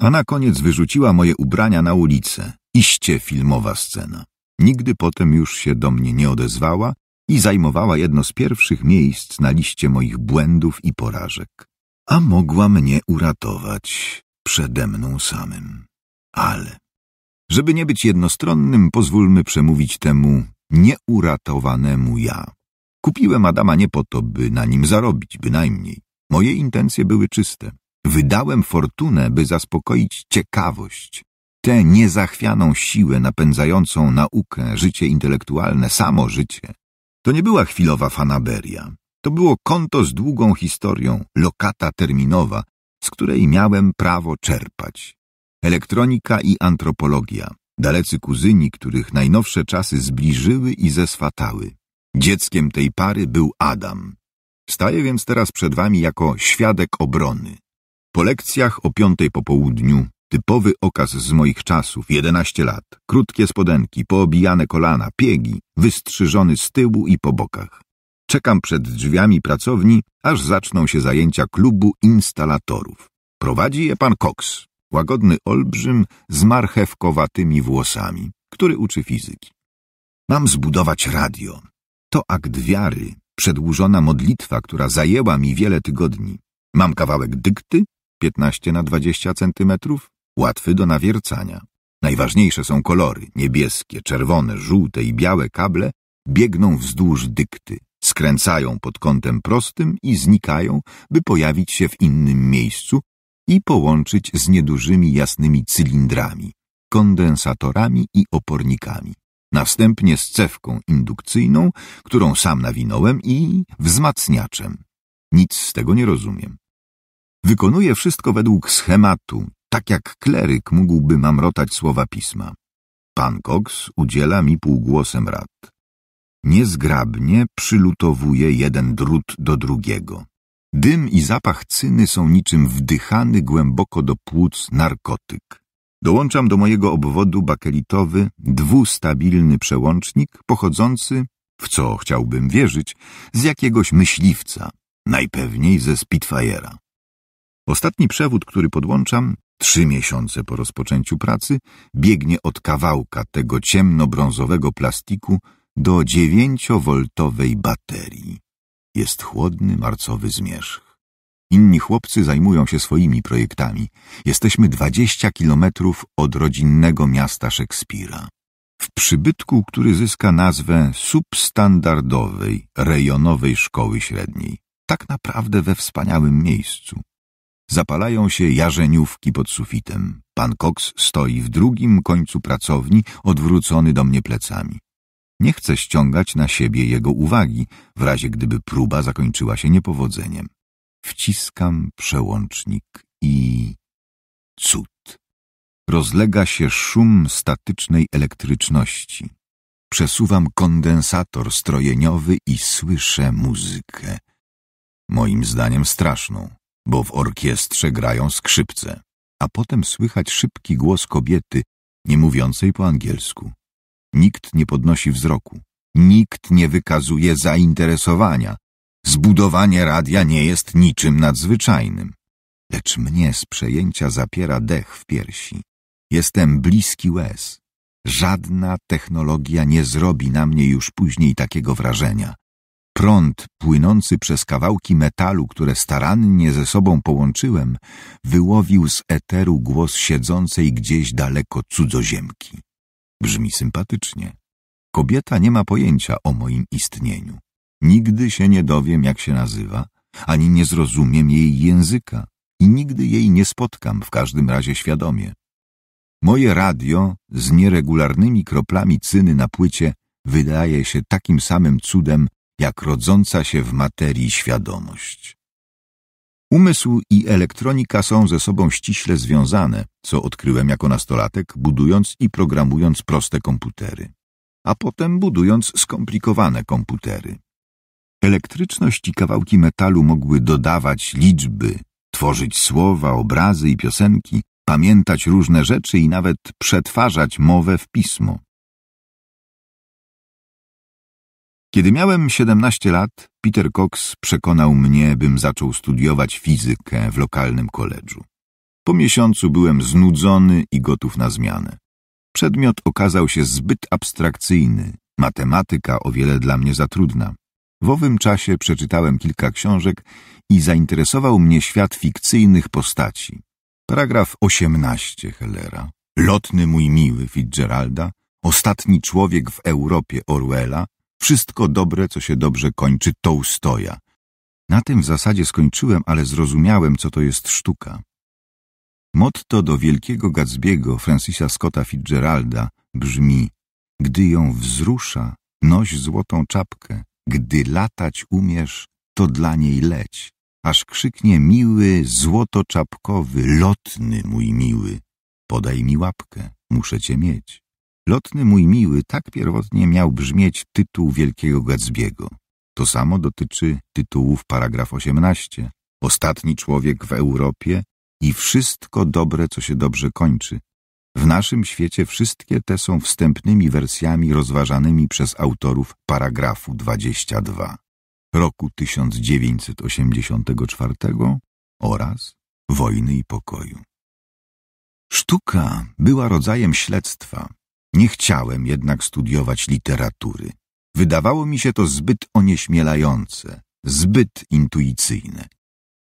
a na koniec wyrzuciła moje ubrania na ulicę. Iście filmowa scena. Nigdy potem już się do mnie nie odezwała i zajmowała jedno z pierwszych miejsc na liście moich błędów i porażek. A mogła mnie uratować przede mną samym. Ale żeby nie być jednostronnym, pozwólmy przemówić temu nieuratowanemu ja. Kupiłem Adama nie po to, by na nim zarobić, bynajmniej. Moje intencje były czyste. Wydałem fortunę, by zaspokoić ciekawość, tę niezachwianą siłę napędzającą naukę, życie intelektualne, samo życie. To nie była chwilowa fanaberia. To było konto z długą historią, lokata terminowa, z której miałem prawo czerpać elektronika i antropologia, dalecy kuzyni, których najnowsze czasy zbliżyły i zeswatały. Dzieckiem tej pary był Adam. Staję więc teraz przed wami jako świadek obrony. Po lekcjach o piątej po południu, typowy okaz z moich czasów, jedenaście lat, krótkie spodenki, poobijane kolana, piegi, wystrzyżony z tyłu i po bokach. Czekam przed drzwiami pracowni, aż zaczną się zajęcia klubu instalatorów. Prowadzi je pan Cox, łagodny olbrzym z marchewkowatymi włosami, który uczy fizyki. Mam zbudować radio. To akt wiary, przedłużona modlitwa, która zajęła mi wiele tygodni. Mam kawałek dykty, 15 na 20 centymetrów, łatwy do nawiercania. Najważniejsze są kolory, niebieskie, czerwone, żółte i białe kable biegną wzdłuż dykty, skręcają pod kątem prostym i znikają, by pojawić się w innym miejscu, i połączyć z niedużymi jasnymi cylindrami, kondensatorami i opornikami. Następnie z cewką indukcyjną, którą sam nawinąłem i wzmacniaczem. Nic z tego nie rozumiem. Wykonuję wszystko według schematu, tak jak kleryk mógłby mamrotać słowa pisma. Pan Cox udziela mi półgłosem rad. Niezgrabnie przylutowuje jeden drut do drugiego. Dym i zapach cyny są niczym wdychany głęboko do płuc narkotyk. Dołączam do mojego obwodu bakelitowy dwustabilny przełącznik pochodzący, w co chciałbym wierzyć, z jakiegoś myśliwca, najpewniej ze Spitfire'a. Ostatni przewód, który podłączam, trzy miesiące po rozpoczęciu pracy, biegnie od kawałka tego ciemnobrązowego plastiku do dziewięciowoltowej baterii. Jest chłodny marcowy zmierzch. Inni chłopcy zajmują się swoimi projektami. Jesteśmy dwadzieścia kilometrów od rodzinnego miasta Szekspira. W przybytku, który zyska nazwę substandardowej, rejonowej szkoły średniej. Tak naprawdę we wspaniałym miejscu. Zapalają się jarzeniówki pod sufitem. Pan Cox stoi w drugim końcu pracowni, odwrócony do mnie plecami. Nie chce ściągać na siebie jego uwagi, w razie gdyby próba zakończyła się niepowodzeniem. Wciskam przełącznik i... cud. Rozlega się szum statycznej elektryczności. Przesuwam kondensator strojeniowy i słyszę muzykę. Moim zdaniem straszną, bo w orkiestrze grają skrzypce, a potem słychać szybki głos kobiety, nie mówiącej po angielsku. Nikt nie podnosi wzroku. Nikt nie wykazuje zainteresowania. Zbudowanie radia nie jest niczym nadzwyczajnym. Lecz mnie z przejęcia zapiera dech w piersi. Jestem bliski łez. Żadna technologia nie zrobi na mnie już później takiego wrażenia. Prąd płynący przez kawałki metalu, które starannie ze sobą połączyłem, wyłowił z eteru głos siedzącej gdzieś daleko cudzoziemki. Brzmi sympatycznie. Kobieta nie ma pojęcia o moim istnieniu. Nigdy się nie dowiem, jak się nazywa, ani nie zrozumiem jej języka i nigdy jej nie spotkam, w każdym razie świadomie. Moje radio z nieregularnymi kroplami cyny na płycie wydaje się takim samym cudem, jak rodząca się w materii świadomość. Umysł i elektronika są ze sobą ściśle związane, co odkryłem jako nastolatek, budując i programując proste komputery, a potem budując skomplikowane komputery. Elektryczność i kawałki metalu mogły dodawać liczby, tworzyć słowa, obrazy i piosenki, pamiętać różne rzeczy i nawet przetwarzać mowę w pismo. Kiedy miałem 17 lat, Peter Cox przekonał mnie, bym zaczął studiować fizykę w lokalnym koledżu. Po miesiącu byłem znudzony i gotów na zmianę. Przedmiot okazał się zbyt abstrakcyjny, matematyka o wiele dla mnie za trudna. W owym czasie przeczytałem kilka książek i zainteresował mnie świat fikcyjnych postaci. Paragraf 18 Hellera, Lotny mój miły Fitzgeralda, Ostatni człowiek w Europie Orwella, wszystko dobre, co się dobrze kończy, to ustoja. Na tym w zasadzie skończyłem, ale zrozumiałem, co to jest sztuka. Motto do wielkiego Gatsbiego Francisa Scotta Fitzgeralda brzmi Gdy ją wzrusza, noś złotą czapkę. Gdy latać umiesz, to dla niej leć. Aż krzyknie miły, złotoczapkowy, lotny mój miły. Podaj mi łapkę, muszę cię mieć. Lotny mój miły tak pierwotnie miał brzmieć tytuł Wielkiego Gatsbiego. To samo dotyczy tytułów paragraf 18. Ostatni człowiek w Europie i wszystko dobre, co się dobrze kończy. W naszym świecie wszystkie te są wstępnymi wersjami rozważanymi przez autorów paragrafu 22 roku 1984 oraz wojny i pokoju. Sztuka była rodzajem śledztwa, nie chciałem jednak studiować literatury. Wydawało mi się to zbyt onieśmielające, zbyt intuicyjne.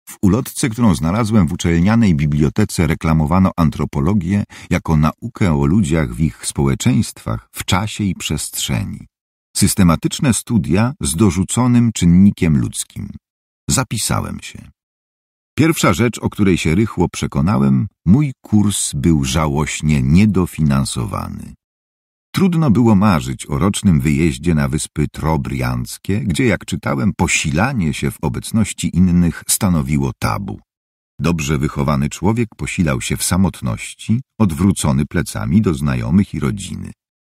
W ulotce, którą znalazłem w uczelnianej bibliotece, reklamowano antropologię jako naukę o ludziach w ich społeczeństwach, w czasie i przestrzeni. Systematyczne studia z dorzuconym czynnikiem ludzkim. Zapisałem się. Pierwsza rzecz, o której się rychło przekonałem, mój kurs był żałośnie niedofinansowany. Trudno było marzyć o rocznym wyjeździe na wyspy Trobrianckie, gdzie, jak czytałem, posilanie się w obecności innych stanowiło tabu. Dobrze wychowany człowiek posilał się w samotności, odwrócony plecami do znajomych i rodziny.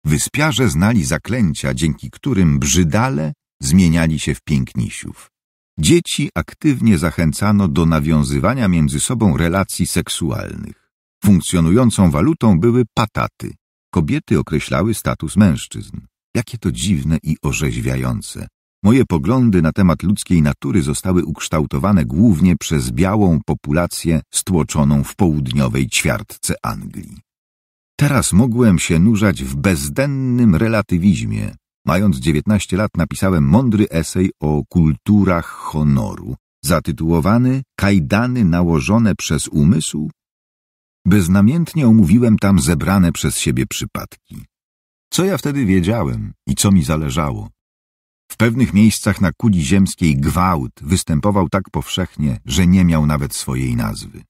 Wyspiarze znali zaklęcia, dzięki którym brzydale zmieniali się w pięknisiów. Dzieci aktywnie zachęcano do nawiązywania między sobą relacji seksualnych. Funkcjonującą walutą były pataty, kobiety określały status mężczyzn. Jakie to dziwne i orzeźwiające. Moje poglądy na temat ludzkiej natury zostały ukształtowane głównie przez białą populację stłoczoną w południowej ćwiartce Anglii. Teraz mogłem się nurzać w bezdennym relatywizmie. Mając 19 lat napisałem mądry esej o kulturach honoru, zatytułowany Kajdany nałożone przez umysł Beznamiętnie omówiłem tam zebrane przez siebie przypadki. Co ja wtedy wiedziałem i co mi zależało? W pewnych miejscach na kuli ziemskiej gwałt występował tak powszechnie, że nie miał nawet swojej nazwy.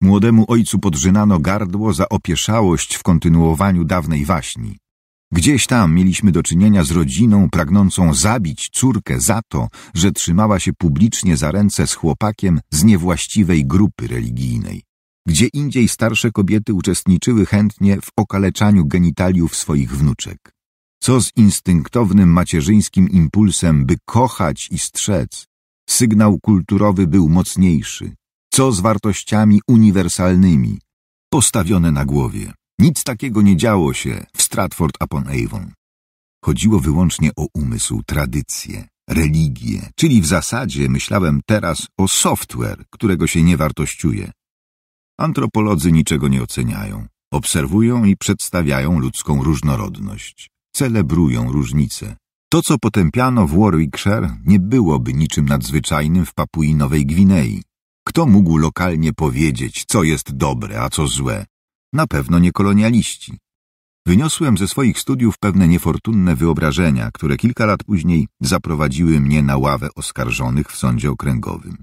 Młodemu ojcu podrzynano gardło za opieszałość w kontynuowaniu dawnej waśni. Gdzieś tam mieliśmy do czynienia z rodziną pragnącą zabić córkę za to, że trzymała się publicznie za ręce z chłopakiem z niewłaściwej grupy religijnej. Gdzie indziej starsze kobiety uczestniczyły chętnie w okaleczaniu genitaliów swoich wnuczek. Co z instynktownym macierzyńskim impulsem, by kochać i strzec? Sygnał kulturowy był mocniejszy. Co z wartościami uniwersalnymi? Postawione na głowie. Nic takiego nie działo się w Stratford upon Avon. Chodziło wyłącznie o umysł, tradycję, religię, czyli w zasadzie myślałem teraz o software, którego się nie wartościuje, Antropolodzy niczego nie oceniają. Obserwują i przedstawiają ludzką różnorodność. Celebrują różnice. To, co potępiano w Warwickshire, nie byłoby niczym nadzwyczajnym w Papui Nowej Gwinei. Kto mógł lokalnie powiedzieć, co jest dobre, a co złe? Na pewno nie kolonialiści. Wyniosłem ze swoich studiów pewne niefortunne wyobrażenia, które kilka lat później zaprowadziły mnie na ławę oskarżonych w sądzie okręgowym.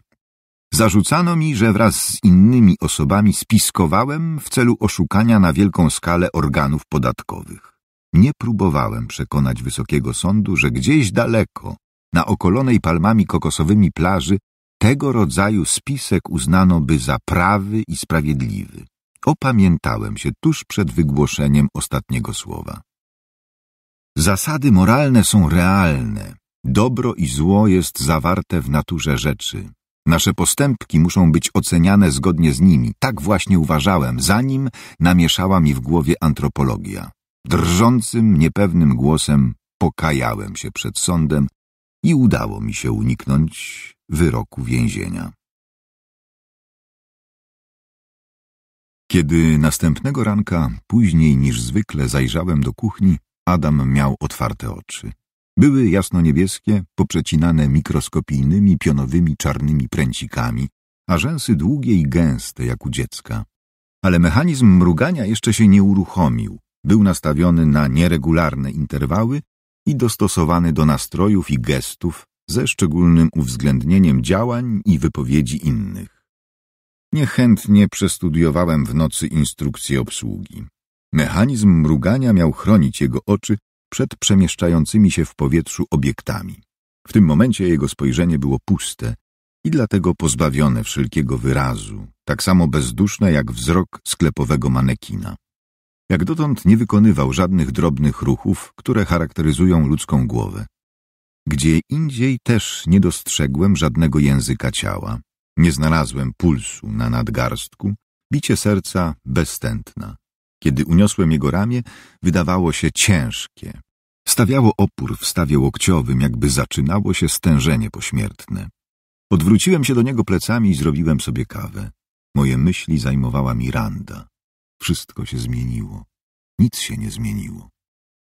Zarzucano mi, że wraz z innymi osobami spiskowałem w celu oszukania na wielką skalę organów podatkowych. Nie próbowałem przekonać Wysokiego Sądu, że gdzieś daleko, na okolonej palmami kokosowymi plaży, tego rodzaju spisek uznano by za prawy i sprawiedliwy. Opamiętałem się tuż przed wygłoszeniem ostatniego słowa. Zasady moralne są realne. Dobro i zło jest zawarte w naturze rzeczy. Nasze postępki muszą być oceniane zgodnie z nimi. Tak właśnie uważałem, zanim namieszała mi w głowie antropologia. Drżącym, niepewnym głosem pokajałem się przed sądem i udało mi się uniknąć wyroku więzienia. Kiedy następnego ranka, później niż zwykle, zajrzałem do kuchni, Adam miał otwarte oczy. Były jasno-niebieskie, poprzecinane mikroskopijnymi, pionowymi, czarnymi pręcikami, a rzęsy długie i gęste, jak u dziecka. Ale mechanizm mrugania jeszcze się nie uruchomił. Był nastawiony na nieregularne interwały i dostosowany do nastrojów i gestów, ze szczególnym uwzględnieniem działań i wypowiedzi innych. Niechętnie przestudiowałem w nocy instrukcję obsługi. Mechanizm mrugania miał chronić jego oczy przed przemieszczającymi się w powietrzu obiektami. W tym momencie jego spojrzenie było puste i dlatego pozbawione wszelkiego wyrazu, tak samo bezduszne jak wzrok sklepowego manekina. Jak dotąd nie wykonywał żadnych drobnych ruchów, które charakteryzują ludzką głowę. Gdzie indziej też nie dostrzegłem żadnego języka ciała. Nie znalazłem pulsu na nadgarstku, bicie serca bezstętna. Kiedy uniosłem jego ramię, wydawało się ciężkie, Stawiało opór w stawie łokciowym, jakby zaczynało się stężenie pośmiertne. Odwróciłem się do niego plecami i zrobiłem sobie kawę. Moje myśli zajmowała Miranda. Wszystko się zmieniło. Nic się nie zmieniło.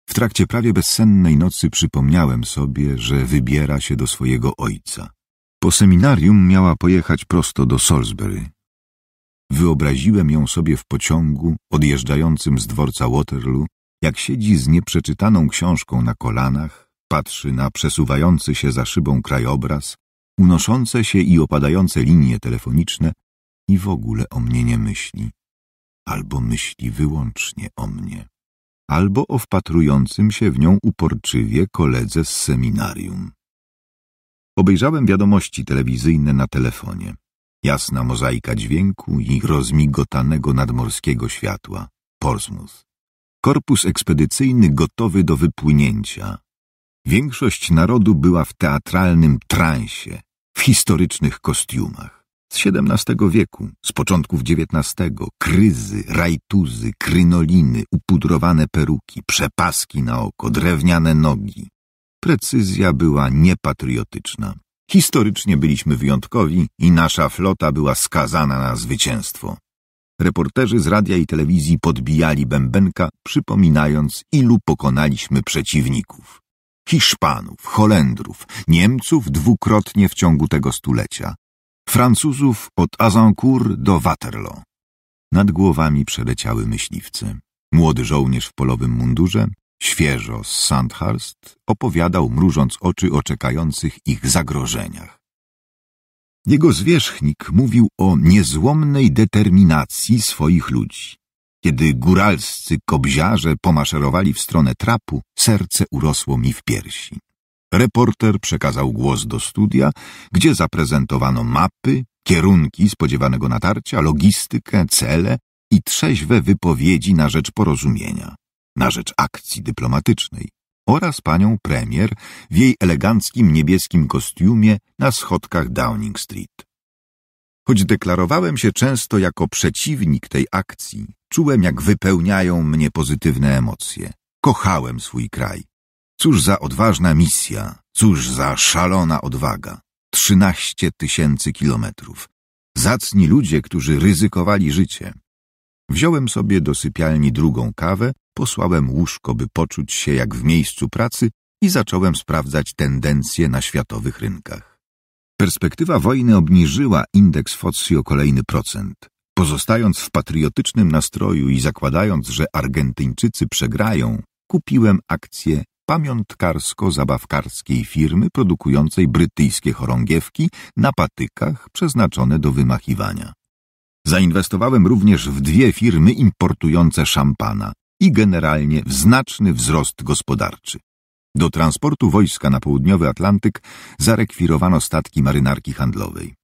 W trakcie prawie bezsennej nocy przypomniałem sobie, że wybiera się do swojego ojca. Po seminarium miała pojechać prosto do Salisbury. Wyobraziłem ją sobie w pociągu odjeżdżającym z dworca Waterloo jak siedzi z nieprzeczytaną książką na kolanach, patrzy na przesuwający się za szybą krajobraz, unoszące się i opadające linie telefoniczne i w ogóle o mnie nie myśli, albo myśli wyłącznie o mnie, albo o wpatrującym się w nią uporczywie koledze z seminarium. Obejrzałem wiadomości telewizyjne na telefonie. Jasna mozaika dźwięku i rozmigotanego nadmorskiego światła. Portsmouth. Korpus ekspedycyjny gotowy do wypłynięcia. Większość narodu była w teatralnym transie, w historycznych kostiumach. Z XVII wieku, z początków XIX, kryzy, rajtuzy, krynoliny, upudrowane peruki, przepaski na oko, drewniane nogi. Precyzja była niepatriotyczna. Historycznie byliśmy wyjątkowi i nasza flota była skazana na zwycięstwo reporterzy z radia i telewizji podbijali bębenka, przypominając, ilu pokonaliśmy przeciwników. Hiszpanów, Holendrów, Niemców dwukrotnie w ciągu tego stulecia, Francuzów od Azancourt do Waterloo. Nad głowami przeleciały myśliwce. Młody żołnierz w polowym mundurze, świeżo z Sandhurst, opowiadał mrużąc oczy o czekających ich zagrożeniach. Jego zwierzchnik mówił o niezłomnej determinacji swoich ludzi. Kiedy góralscy kobziarze pomaszerowali w stronę trapu, serce urosło mi w piersi. Reporter przekazał głos do studia, gdzie zaprezentowano mapy, kierunki spodziewanego natarcia, logistykę, cele i trzeźwe wypowiedzi na rzecz porozumienia, na rzecz akcji dyplomatycznej oraz panią premier w jej eleganckim niebieskim kostiumie na schodkach Downing Street. Choć deklarowałem się często jako przeciwnik tej akcji, czułem jak wypełniają mnie pozytywne emocje. Kochałem swój kraj. Cóż za odważna misja, cóż za szalona odwaga. Trzynaście tysięcy kilometrów. Zacni ludzie, którzy ryzykowali życie, Wziąłem sobie do sypialni drugą kawę, posłałem łóżko, by poczuć się jak w miejscu pracy i zacząłem sprawdzać tendencje na światowych rynkach. Perspektywa wojny obniżyła indeks FOCI o kolejny procent. Pozostając w patriotycznym nastroju i zakładając, że Argentyńczycy przegrają, kupiłem akcję pamiątkarsko-zabawkarskiej firmy produkującej brytyjskie chorągiewki na patykach przeznaczone do wymachiwania. Zainwestowałem również w dwie firmy importujące szampana i generalnie w znaczny wzrost gospodarczy. Do transportu wojska na południowy Atlantyk zarekwirowano statki marynarki handlowej.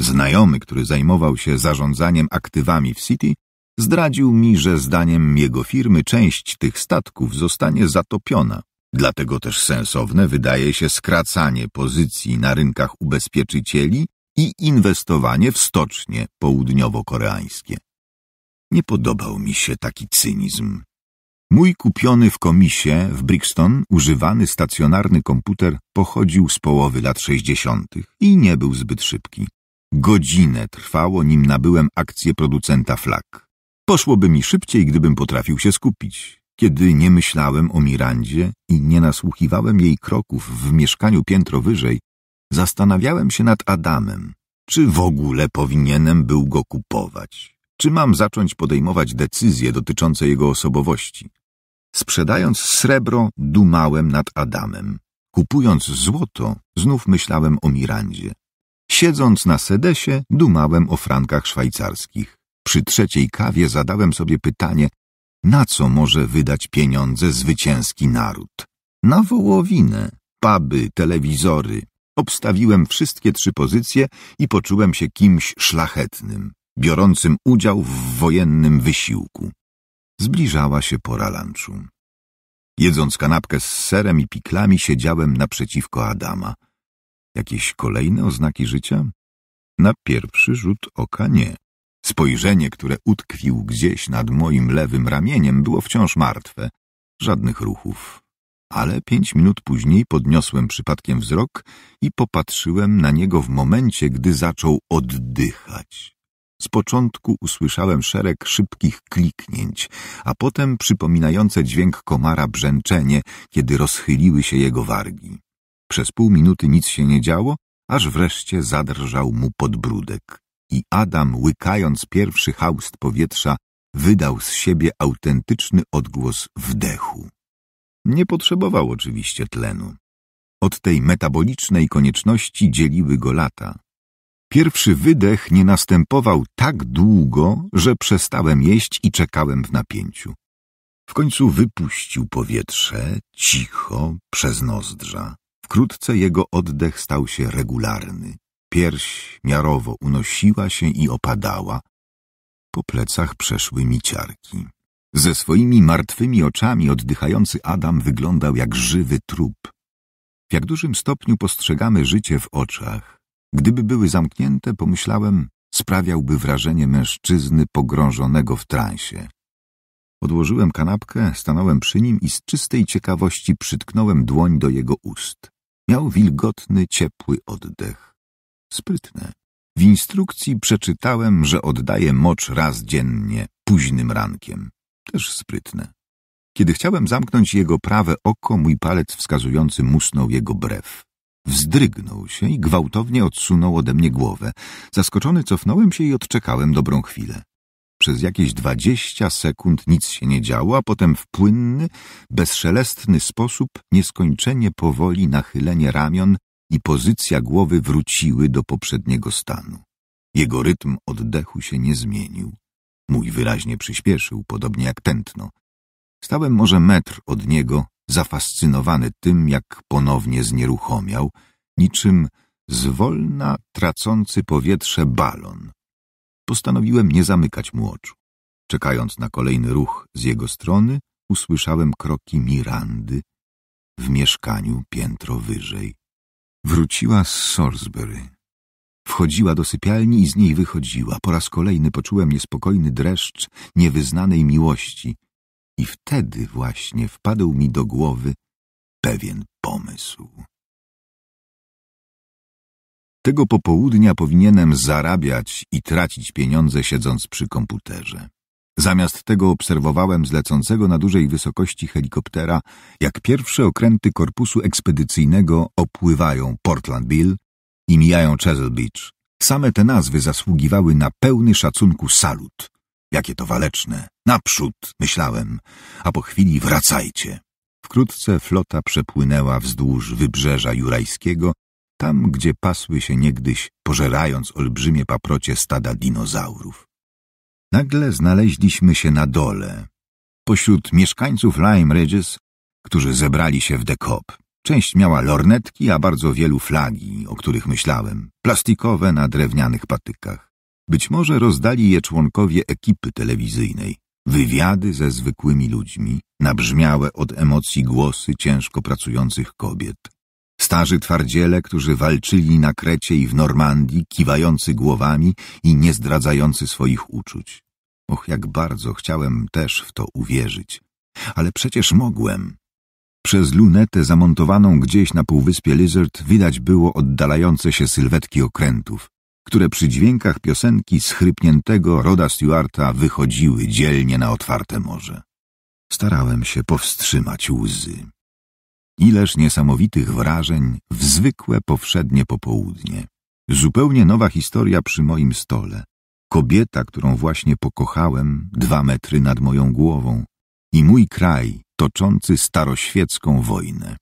Znajomy, który zajmował się zarządzaniem aktywami w City, zdradził mi, że zdaniem jego firmy część tych statków zostanie zatopiona. Dlatego też sensowne wydaje się skracanie pozycji na rynkach ubezpieczycieli i inwestowanie w stocznie południowo-koreańskie. Nie podobał mi się taki cynizm. Mój kupiony w komisie w Brixton używany stacjonarny komputer pochodził z połowy lat 60. i nie był zbyt szybki. Godzinę trwało, nim nabyłem akcję producenta flag. Poszłoby mi szybciej, gdybym potrafił się skupić. Kiedy nie myślałem o Mirandzie i nie nasłuchiwałem jej kroków w mieszkaniu piętro wyżej, Zastanawiałem się nad Adamem, czy w ogóle powinienem był go kupować, czy mam zacząć podejmować decyzje dotyczące jego osobowości. Sprzedając srebro, dumałem nad Adamem. Kupując złoto, znów myślałem o Mirandzie. Siedząc na sedesie, dumałem o frankach szwajcarskich. Przy trzeciej kawie zadałem sobie pytanie, na co może wydać pieniądze zwycięski naród? Na wołowinę, puby, telewizory, Obstawiłem wszystkie trzy pozycje i poczułem się kimś szlachetnym, biorącym udział w wojennym wysiłku. Zbliżała się pora lunchu. Jedząc kanapkę z serem i piklami, siedziałem naprzeciwko Adama. Jakieś kolejne oznaki życia? Na pierwszy rzut oka nie. Spojrzenie, które utkwił gdzieś nad moim lewym ramieniem, było wciąż martwe. Żadnych ruchów, ale pięć minut później podniosłem przypadkiem wzrok i popatrzyłem na niego w momencie, gdy zaczął oddychać. Z początku usłyszałem szereg szybkich kliknięć, a potem przypominające dźwięk komara brzęczenie, kiedy rozchyliły się jego wargi. Przez pół minuty nic się nie działo, aż wreszcie zadrżał mu podbródek i Adam, łykając pierwszy haust powietrza, wydał z siebie autentyczny odgłos wdechu. Nie potrzebował oczywiście tlenu. Od tej metabolicznej konieczności dzieliły go lata. Pierwszy wydech nie następował tak długo, że przestałem jeść i czekałem w napięciu. W końcu wypuścił powietrze, cicho, przez nozdrza. Wkrótce jego oddech stał się regularny. Pierś miarowo unosiła się i opadała. Po plecach przeszły mi ciarki. Ze swoimi martwymi oczami oddychający Adam wyglądał jak żywy trup. W jak dużym stopniu postrzegamy życie w oczach. Gdyby były zamknięte, pomyślałem, sprawiałby wrażenie mężczyzny pogrążonego w transie. Odłożyłem kanapkę, stanąłem przy nim i z czystej ciekawości przytknąłem dłoń do jego ust. Miał wilgotny, ciepły oddech. Sprytne. W instrukcji przeczytałem, że oddaje mocz raz dziennie, późnym rankiem. Też sprytne. Kiedy chciałem zamknąć jego prawe oko, mój palec wskazujący musnął jego brew. Wzdrygnął się i gwałtownie odsunął ode mnie głowę. Zaskoczony cofnąłem się i odczekałem dobrą chwilę. Przez jakieś dwadzieścia sekund nic się nie działo, a potem w płynny, bezszelestny sposób nieskończenie powoli nachylenie ramion i pozycja głowy wróciły do poprzedniego stanu. Jego rytm oddechu się nie zmienił. Mój wyraźnie przyspieszył, podobnie jak tętno. Stałem może metr od niego, zafascynowany tym, jak ponownie znieruchomiał, niczym zwolna tracący powietrze balon. Postanowiłem nie zamykać mu oczu. Czekając na kolejny ruch z jego strony, usłyszałem kroki Mirandy w mieszkaniu piętro wyżej. Wróciła z Salisbury. Wchodziła do sypialni i z niej wychodziła. Po raz kolejny poczułem niespokojny dreszcz niewyznanej miłości. I wtedy właśnie wpadł mi do głowy pewien pomysł. Tego popołudnia powinienem zarabiać i tracić pieniądze siedząc przy komputerze. Zamiast tego obserwowałem z lecącego na dużej wysokości helikoptera, jak pierwsze okręty korpusu ekspedycyjnego opływają Portland Bill, i mijają Chesil Beach. Same te nazwy zasługiwały na pełny szacunku salut. Jakie to waleczne. Naprzód, myślałem, a po chwili wracajcie. Wkrótce flota przepłynęła wzdłuż wybrzeża jurajskiego, tam gdzie pasły się niegdyś, pożerając olbrzymie paprocie stada dinozaurów. Nagle znaleźliśmy się na dole, pośród mieszkańców Lime Ridges, którzy zebrali się w Dekop. Część miała lornetki, a bardzo wielu flagi, o których myślałem, plastikowe na drewnianych patykach. Być może rozdali je członkowie ekipy telewizyjnej. Wywiady ze zwykłymi ludźmi, nabrzmiałe od emocji głosy ciężko pracujących kobiet. Starzy twardziele, którzy walczyli na Krecie i w Normandii, kiwający głowami i nie zdradzający swoich uczuć. Och, jak bardzo chciałem też w to uwierzyć. Ale przecież mogłem. Przez lunetę zamontowaną gdzieś na półwyspie Lizard widać było oddalające się sylwetki okrętów, które przy dźwiękach piosenki schrypniętego Roda Stewarta wychodziły dzielnie na otwarte morze. Starałem się powstrzymać łzy. Ileż niesamowitych wrażeń w zwykłe powszednie popołudnie. Zupełnie nowa historia przy moim stole. Kobieta, którą właśnie pokochałem, dwa metry nad moją głową. I mój kraj, toczący staroświecką wojnę.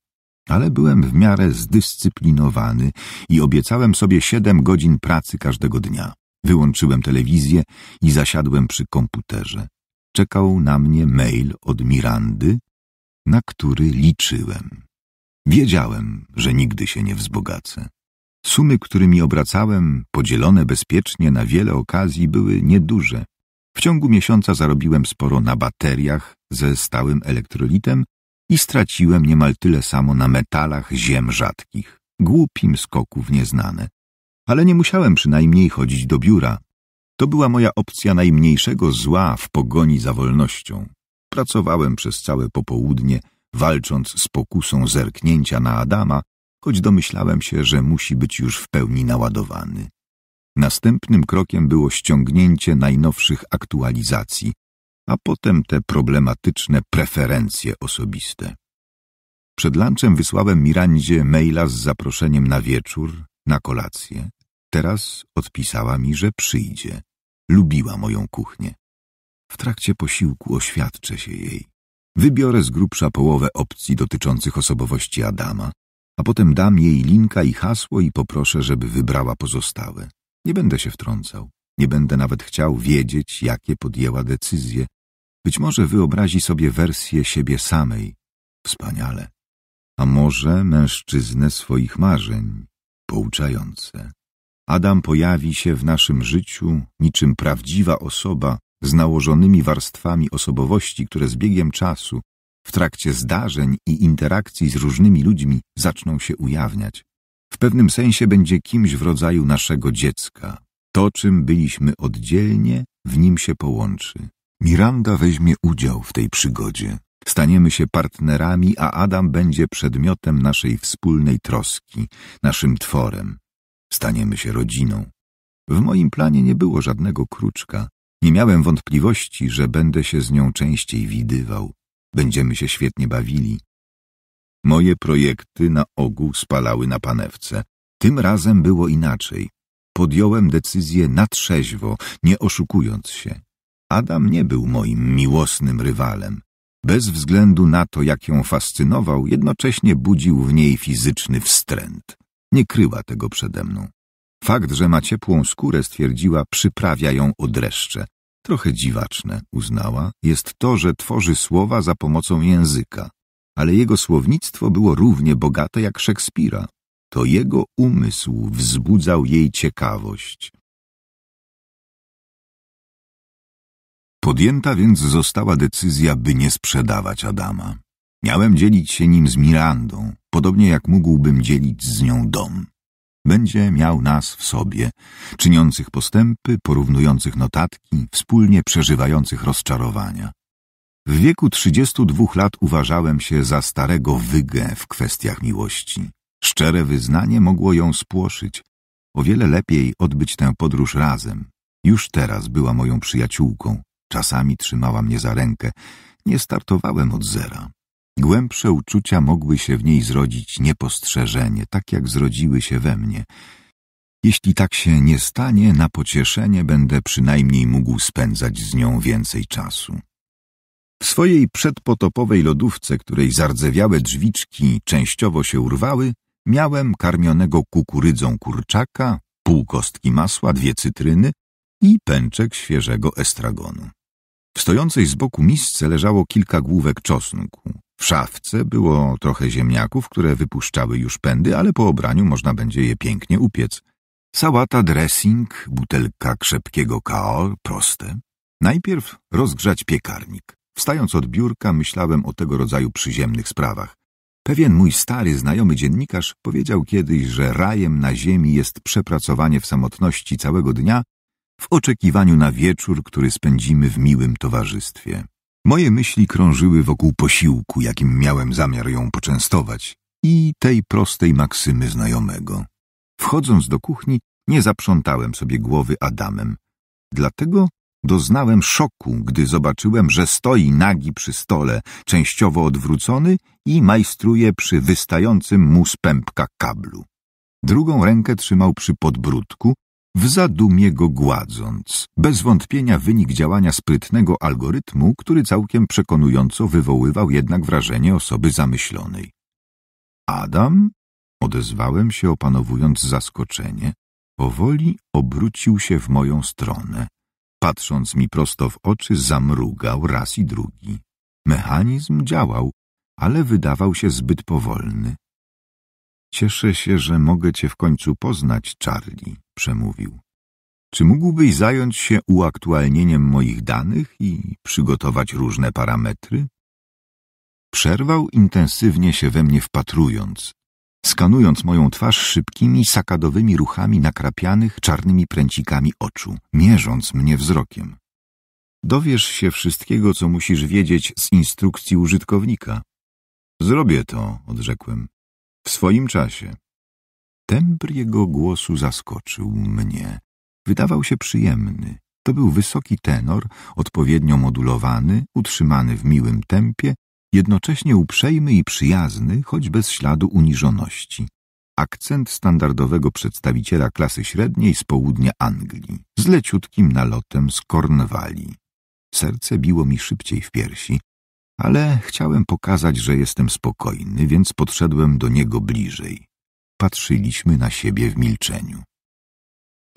Ale byłem w miarę zdyscyplinowany i obiecałem sobie siedem godzin pracy każdego dnia. Wyłączyłem telewizję i zasiadłem przy komputerze. Czekał na mnie mail od Mirandy, na który liczyłem. Wiedziałem, że nigdy się nie wzbogacę. Sumy, którymi obracałem, podzielone bezpiecznie na wiele okazji, były nieduże. W ciągu miesiąca zarobiłem sporo na bateriach ze stałym elektrolitem i straciłem niemal tyle samo na metalach ziem rzadkich, głupim skoków nieznane. Ale nie musiałem przynajmniej chodzić do biura. To była moja opcja najmniejszego zła w pogoni za wolnością. Pracowałem przez całe popołudnie, walcząc z pokusą zerknięcia na Adama, choć domyślałem się, że musi być już w pełni naładowany. Następnym krokiem było ściągnięcie najnowszych aktualizacji, a potem te problematyczne preferencje osobiste. Przed lunchem wysłałem Mirandzie maila z zaproszeniem na wieczór, na kolację. Teraz odpisała mi, że przyjdzie. Lubiła moją kuchnię. W trakcie posiłku oświadczę się jej. Wybiorę z grubsza połowę opcji dotyczących osobowości Adama, a potem dam jej linka i hasło i poproszę, żeby wybrała pozostałe. Nie będę się wtrącał. Nie będę nawet chciał wiedzieć, jakie podjęła decyzje, być może wyobrazi sobie wersję siebie samej. Wspaniale. A może mężczyznę swoich marzeń. Pouczające. Adam pojawi się w naszym życiu niczym prawdziwa osoba z nałożonymi warstwami osobowości, które z biegiem czasu, w trakcie zdarzeń i interakcji z różnymi ludźmi zaczną się ujawniać. W pewnym sensie będzie kimś w rodzaju naszego dziecka. To, czym byliśmy oddzielnie, w nim się połączy. Miranda weźmie udział w tej przygodzie. Staniemy się partnerami, a Adam będzie przedmiotem naszej wspólnej troski, naszym tworem. Staniemy się rodziną. W moim planie nie było żadnego kruczka. Nie miałem wątpliwości, że będę się z nią częściej widywał. Będziemy się świetnie bawili. Moje projekty na ogół spalały na panewce. Tym razem było inaczej. Podjąłem decyzję na trzeźwo, nie oszukując się. Adam nie był moim miłosnym rywalem. Bez względu na to, jak ją fascynował, jednocześnie budził w niej fizyczny wstręt. Nie kryła tego przede mną. Fakt, że ma ciepłą skórę, stwierdziła, przyprawia ją o dreszcze. Trochę dziwaczne, uznała, jest to, że tworzy słowa za pomocą języka. Ale jego słownictwo było równie bogate jak Szekspira. To jego umysł wzbudzał jej ciekawość. Podjęta więc została decyzja, by nie sprzedawać Adama. Miałem dzielić się nim z Mirandą, podobnie jak mógłbym dzielić z nią dom. Będzie miał nas w sobie, czyniących postępy, porównujących notatki, wspólnie przeżywających rozczarowania. W wieku 32 lat uważałem się za starego wygę w kwestiach miłości. Szczere wyznanie mogło ją spłoszyć. O wiele lepiej odbyć tę podróż razem. Już teraz była moją przyjaciółką, Czasami trzymała mnie za rękę. Nie startowałem od zera. Głębsze uczucia mogły się w niej zrodzić niepostrzeżenie, tak jak zrodziły się we mnie. Jeśli tak się nie stanie, na pocieszenie będę przynajmniej mógł spędzać z nią więcej czasu. W swojej przedpotopowej lodówce, której zardzewiałe drzwiczki częściowo się urwały, miałem karmionego kukurydzą kurczaka, pół kostki masła, dwie cytryny i pęczek świeżego estragonu. W stojącej z boku misce leżało kilka główek czosnku. W szafce było trochę ziemniaków, które wypuszczały już pędy, ale po obraniu można będzie je pięknie upiec. Sałata, dressing, butelka krzepkiego kaol, proste. Najpierw rozgrzać piekarnik. Wstając od biurka myślałem o tego rodzaju przyziemnych sprawach. Pewien mój stary, znajomy dziennikarz powiedział kiedyś, że rajem na ziemi jest przepracowanie w samotności całego dnia w oczekiwaniu na wieczór, który spędzimy w miłym towarzystwie. Moje myśli krążyły wokół posiłku, jakim miałem zamiar ją poczęstować i tej prostej maksymy znajomego. Wchodząc do kuchni, nie zaprzątałem sobie głowy Adamem. Dlatego doznałem szoku, gdy zobaczyłem, że stoi nagi przy stole, częściowo odwrócony i majstruje przy wystającym mu z pępka kablu. Drugą rękę trzymał przy podbródku, w zadumie go gładząc. Bez wątpienia wynik działania sprytnego algorytmu, który całkiem przekonująco wywoływał jednak wrażenie osoby zamyślonej. Adam? Odezwałem się, opanowując zaskoczenie. Powoli obrócił się w moją stronę. Patrząc mi prosto w oczy, zamrugał raz i drugi. Mechanizm działał, ale wydawał się zbyt powolny. Cieszę się, że mogę cię w końcu poznać, Charlie, przemówił. Czy mógłbyś zająć się uaktualnieniem moich danych i przygotować różne parametry? Przerwał intensywnie się we mnie wpatrując, skanując moją twarz szybkimi, sakadowymi ruchami nakrapianych czarnymi pręcikami oczu, mierząc mnie wzrokiem. Dowiesz się wszystkiego, co musisz wiedzieć z instrukcji użytkownika. Zrobię to, odrzekłem. W swoim czasie. Tembr jego głosu zaskoczył mnie. Wydawał się przyjemny. To był wysoki tenor, odpowiednio modulowany, utrzymany w miłym tempie, jednocześnie uprzejmy i przyjazny, choć bez śladu uniżoności. Akcent standardowego przedstawiciela klasy średniej z południa Anglii, z leciutkim nalotem z Kornwali. Serce biło mi szybciej w piersi, ale chciałem pokazać, że jestem spokojny, więc podszedłem do niego bliżej. Patrzyliśmy na siebie w milczeniu.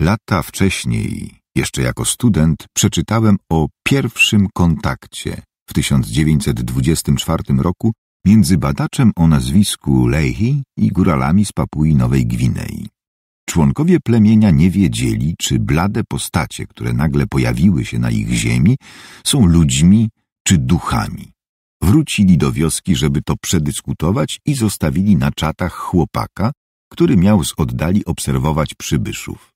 Lata wcześniej, jeszcze jako student, przeczytałem o pierwszym kontakcie w 1924 roku między badaczem o nazwisku Leahy i góralami z Papui Nowej Gwinei. Członkowie plemienia nie wiedzieli, czy blade postacie, które nagle pojawiły się na ich ziemi, są ludźmi czy duchami wrócili do wioski, żeby to przedyskutować i zostawili na czatach chłopaka, który miał z oddali obserwować przybyszów.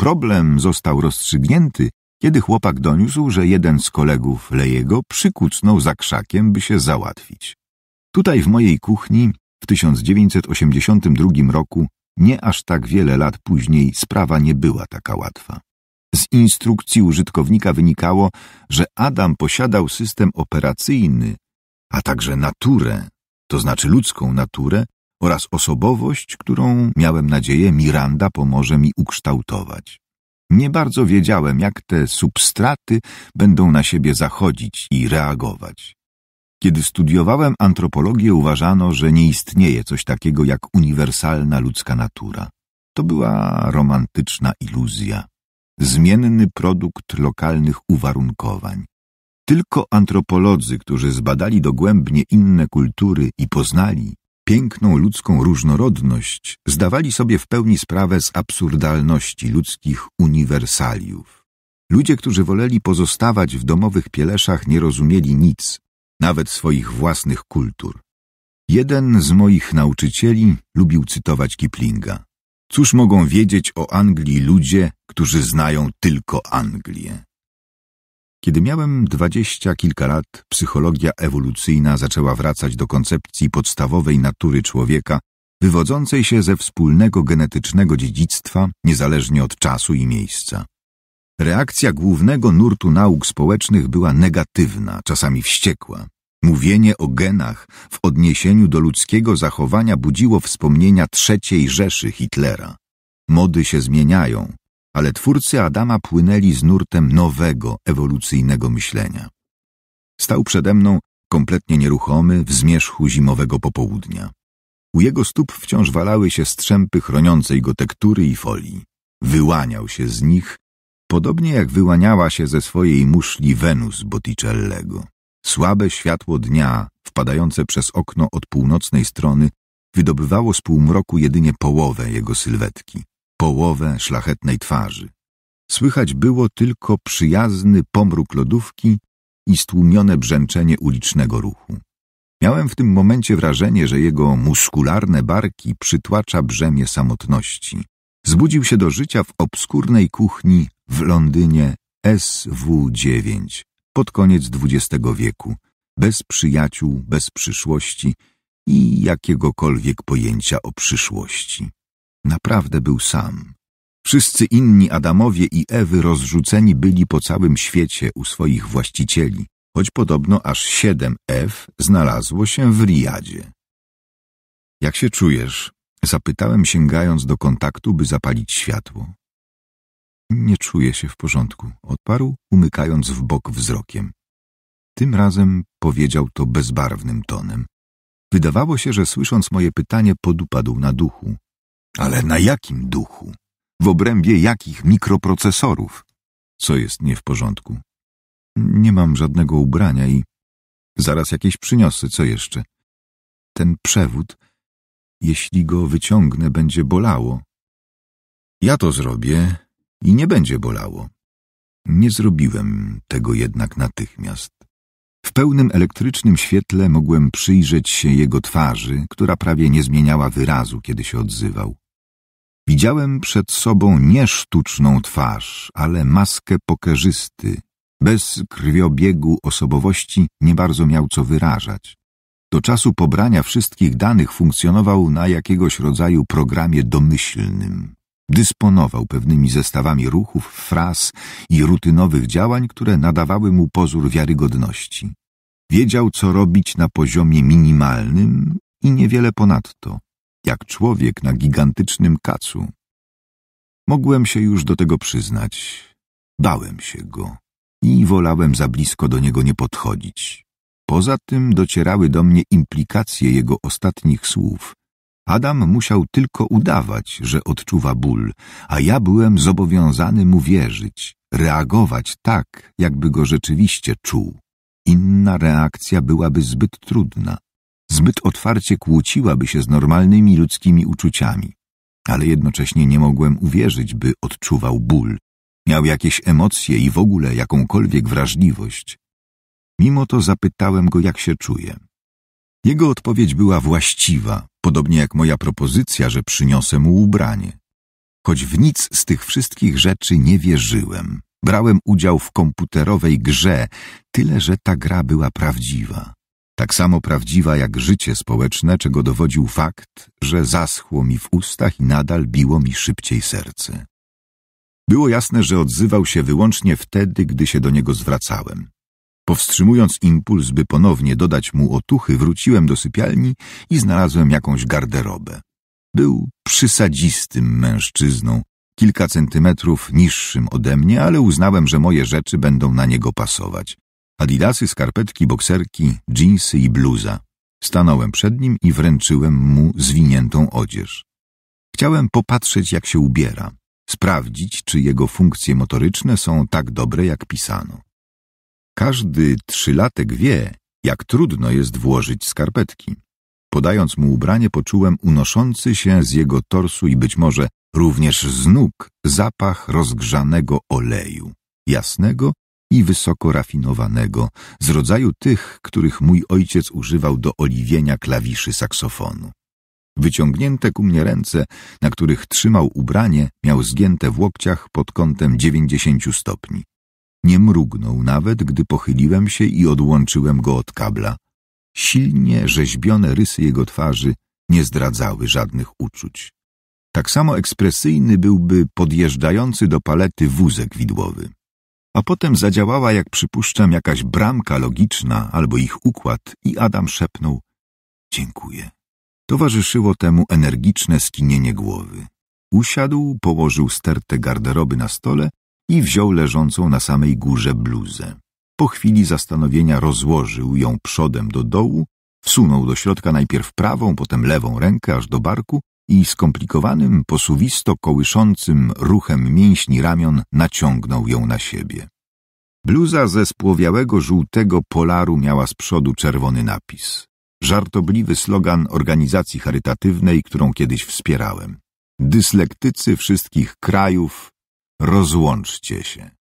Problem został rozstrzygnięty, kiedy chłopak doniósł, że jeden z kolegów Lejego przykucnął za krzakiem, by się załatwić. Tutaj w mojej kuchni w 1982 roku, nie aż tak wiele lat później, sprawa nie była taka łatwa. Z instrukcji użytkownika wynikało, że Adam posiadał system operacyjny, a także naturę, to znaczy ludzką naturę oraz osobowość, którą, miałem nadzieję, Miranda pomoże mi ukształtować. Nie bardzo wiedziałem, jak te substraty będą na siebie zachodzić i reagować. Kiedy studiowałem antropologię, uważano, że nie istnieje coś takiego jak uniwersalna ludzka natura. To była romantyczna iluzja, zmienny produkt lokalnych uwarunkowań. Tylko antropolodzy, którzy zbadali dogłębnie inne kultury i poznali piękną ludzką różnorodność, zdawali sobie w pełni sprawę z absurdalności ludzkich uniwersaliów. Ludzie, którzy woleli pozostawać w domowych pieleszach, nie rozumieli nic, nawet swoich własnych kultur. Jeden z moich nauczycieli lubił cytować Kiplinga. Cóż mogą wiedzieć o Anglii ludzie, którzy znają tylko Anglię? Kiedy miałem dwadzieścia kilka lat, psychologia ewolucyjna zaczęła wracać do koncepcji podstawowej natury człowieka, wywodzącej się ze wspólnego genetycznego dziedzictwa, niezależnie od czasu i miejsca. Reakcja głównego nurtu nauk społecznych była negatywna, czasami wściekła. Mówienie o genach w odniesieniu do ludzkiego zachowania budziło wspomnienia trzeciej Rzeszy Hitlera. Mody się zmieniają, ale twórcy Adama płynęli z nurtem nowego, ewolucyjnego myślenia. Stał przede mną kompletnie nieruchomy w zmierzchu zimowego popołudnia. U jego stóp wciąż walały się strzępy chroniącej go tektury i folii. Wyłaniał się z nich, podobnie jak wyłaniała się ze swojej muszli Wenus Botticellego. Słabe światło dnia, wpadające przez okno od północnej strony, wydobywało z półmroku jedynie połowę jego sylwetki połowę szlachetnej twarzy. Słychać było tylko przyjazny pomruk lodówki i stłumione brzęczenie ulicznego ruchu. Miałem w tym momencie wrażenie, że jego muskularne barki przytłacza brzemię samotności. Zbudził się do życia w obskurnej kuchni w Londynie SW9 pod koniec XX wieku, bez przyjaciół, bez przyszłości i jakiegokolwiek pojęcia o przyszłości. Naprawdę był sam. Wszyscy inni Adamowie i Ewy rozrzuceni byli po całym świecie u swoich właścicieli, choć podobno aż siedem Ew znalazło się w Riyadzie. Jak się czujesz? Zapytałem sięgając do kontaktu, by zapalić światło. Nie czuję się w porządku, odparł, umykając w bok wzrokiem. Tym razem powiedział to bezbarwnym tonem. Wydawało się, że słysząc moje pytanie podupadł na duchu. Ale na jakim duchu? W obrębie jakich mikroprocesorów? Co jest nie w porządku? Nie mam żadnego ubrania i zaraz jakieś przyniosę, co jeszcze? Ten przewód, jeśli go wyciągnę, będzie bolało. Ja to zrobię i nie będzie bolało. Nie zrobiłem tego jednak natychmiast. W pełnym elektrycznym świetle mogłem przyjrzeć się jego twarzy, która prawie nie zmieniała wyrazu, kiedy się odzywał. Widziałem przed sobą nie sztuczną twarz, ale maskę pokerzysty. Bez krwiobiegu osobowości nie bardzo miał co wyrażać. Do czasu pobrania wszystkich danych funkcjonował na jakiegoś rodzaju programie domyślnym. Dysponował pewnymi zestawami ruchów, fraz i rutynowych działań, które nadawały mu pozór wiarygodności. Wiedział, co robić na poziomie minimalnym i niewiele ponadto jak człowiek na gigantycznym kacu. Mogłem się już do tego przyznać. Bałem się go i wolałem za blisko do niego nie podchodzić. Poza tym docierały do mnie implikacje jego ostatnich słów. Adam musiał tylko udawać, że odczuwa ból, a ja byłem zobowiązany mu wierzyć, reagować tak, jakby go rzeczywiście czuł. Inna reakcja byłaby zbyt trudna zbyt otwarcie kłóciłaby się z normalnymi ludzkimi uczuciami, ale jednocześnie nie mogłem uwierzyć, by odczuwał ból, miał jakieś emocje i w ogóle jakąkolwiek wrażliwość. Mimo to zapytałem go, jak się czuje. Jego odpowiedź była właściwa, podobnie jak moja propozycja, że przyniosę mu ubranie. Choć w nic z tych wszystkich rzeczy nie wierzyłem. Brałem udział w komputerowej grze, tyle że ta gra była prawdziwa tak samo prawdziwa jak życie społeczne, czego dowodził fakt, że zaschło mi w ustach i nadal biło mi szybciej serce. Było jasne, że odzywał się wyłącznie wtedy, gdy się do niego zwracałem. Powstrzymując impuls, by ponownie dodać mu otuchy, wróciłem do sypialni i znalazłem jakąś garderobę. Był przysadzistym mężczyzną, kilka centymetrów niższym ode mnie, ale uznałem, że moje rzeczy będą na niego pasować. Adidasy, skarpetki, bokserki, dżinsy i bluza. Stanąłem przed nim i wręczyłem mu zwiniętą odzież. Chciałem popatrzeć, jak się ubiera, sprawdzić, czy jego funkcje motoryczne są tak dobre, jak pisano. Każdy trzylatek wie, jak trudno jest włożyć skarpetki. Podając mu ubranie, poczułem unoszący się z jego torsu i być może również z nóg zapach rozgrzanego oleju, jasnego i wysoko rafinowanego, z rodzaju tych, których mój ojciec używał do oliwienia klawiszy saksofonu. Wyciągnięte ku mnie ręce, na których trzymał ubranie, miał zgięte w łokciach pod kątem dziewięćdziesięciu stopni. Nie mrugnął nawet, gdy pochyliłem się i odłączyłem go od kabla. Silnie rzeźbione rysy jego twarzy nie zdradzały żadnych uczuć. Tak samo ekspresyjny byłby podjeżdżający do palety wózek widłowy a potem zadziałała, jak przypuszczam, jakaś bramka logiczna albo ich układ i Adam szepnął – dziękuję. Towarzyszyło temu energiczne skinienie głowy. Usiadł, położył stertę garderoby na stole i wziął leżącą na samej górze bluzę. Po chwili zastanowienia rozłożył ją przodem do dołu, wsunął do środka najpierw prawą, potem lewą rękę aż do barku i skomplikowanym, posuwisto kołyszącym ruchem mięśni ramion naciągnął ją na siebie. Bluza ze spłowiałego żółtego polaru miała z przodu czerwony napis. Żartobliwy slogan organizacji charytatywnej, którą kiedyś wspierałem. Dyslektycy wszystkich krajów, rozłączcie się.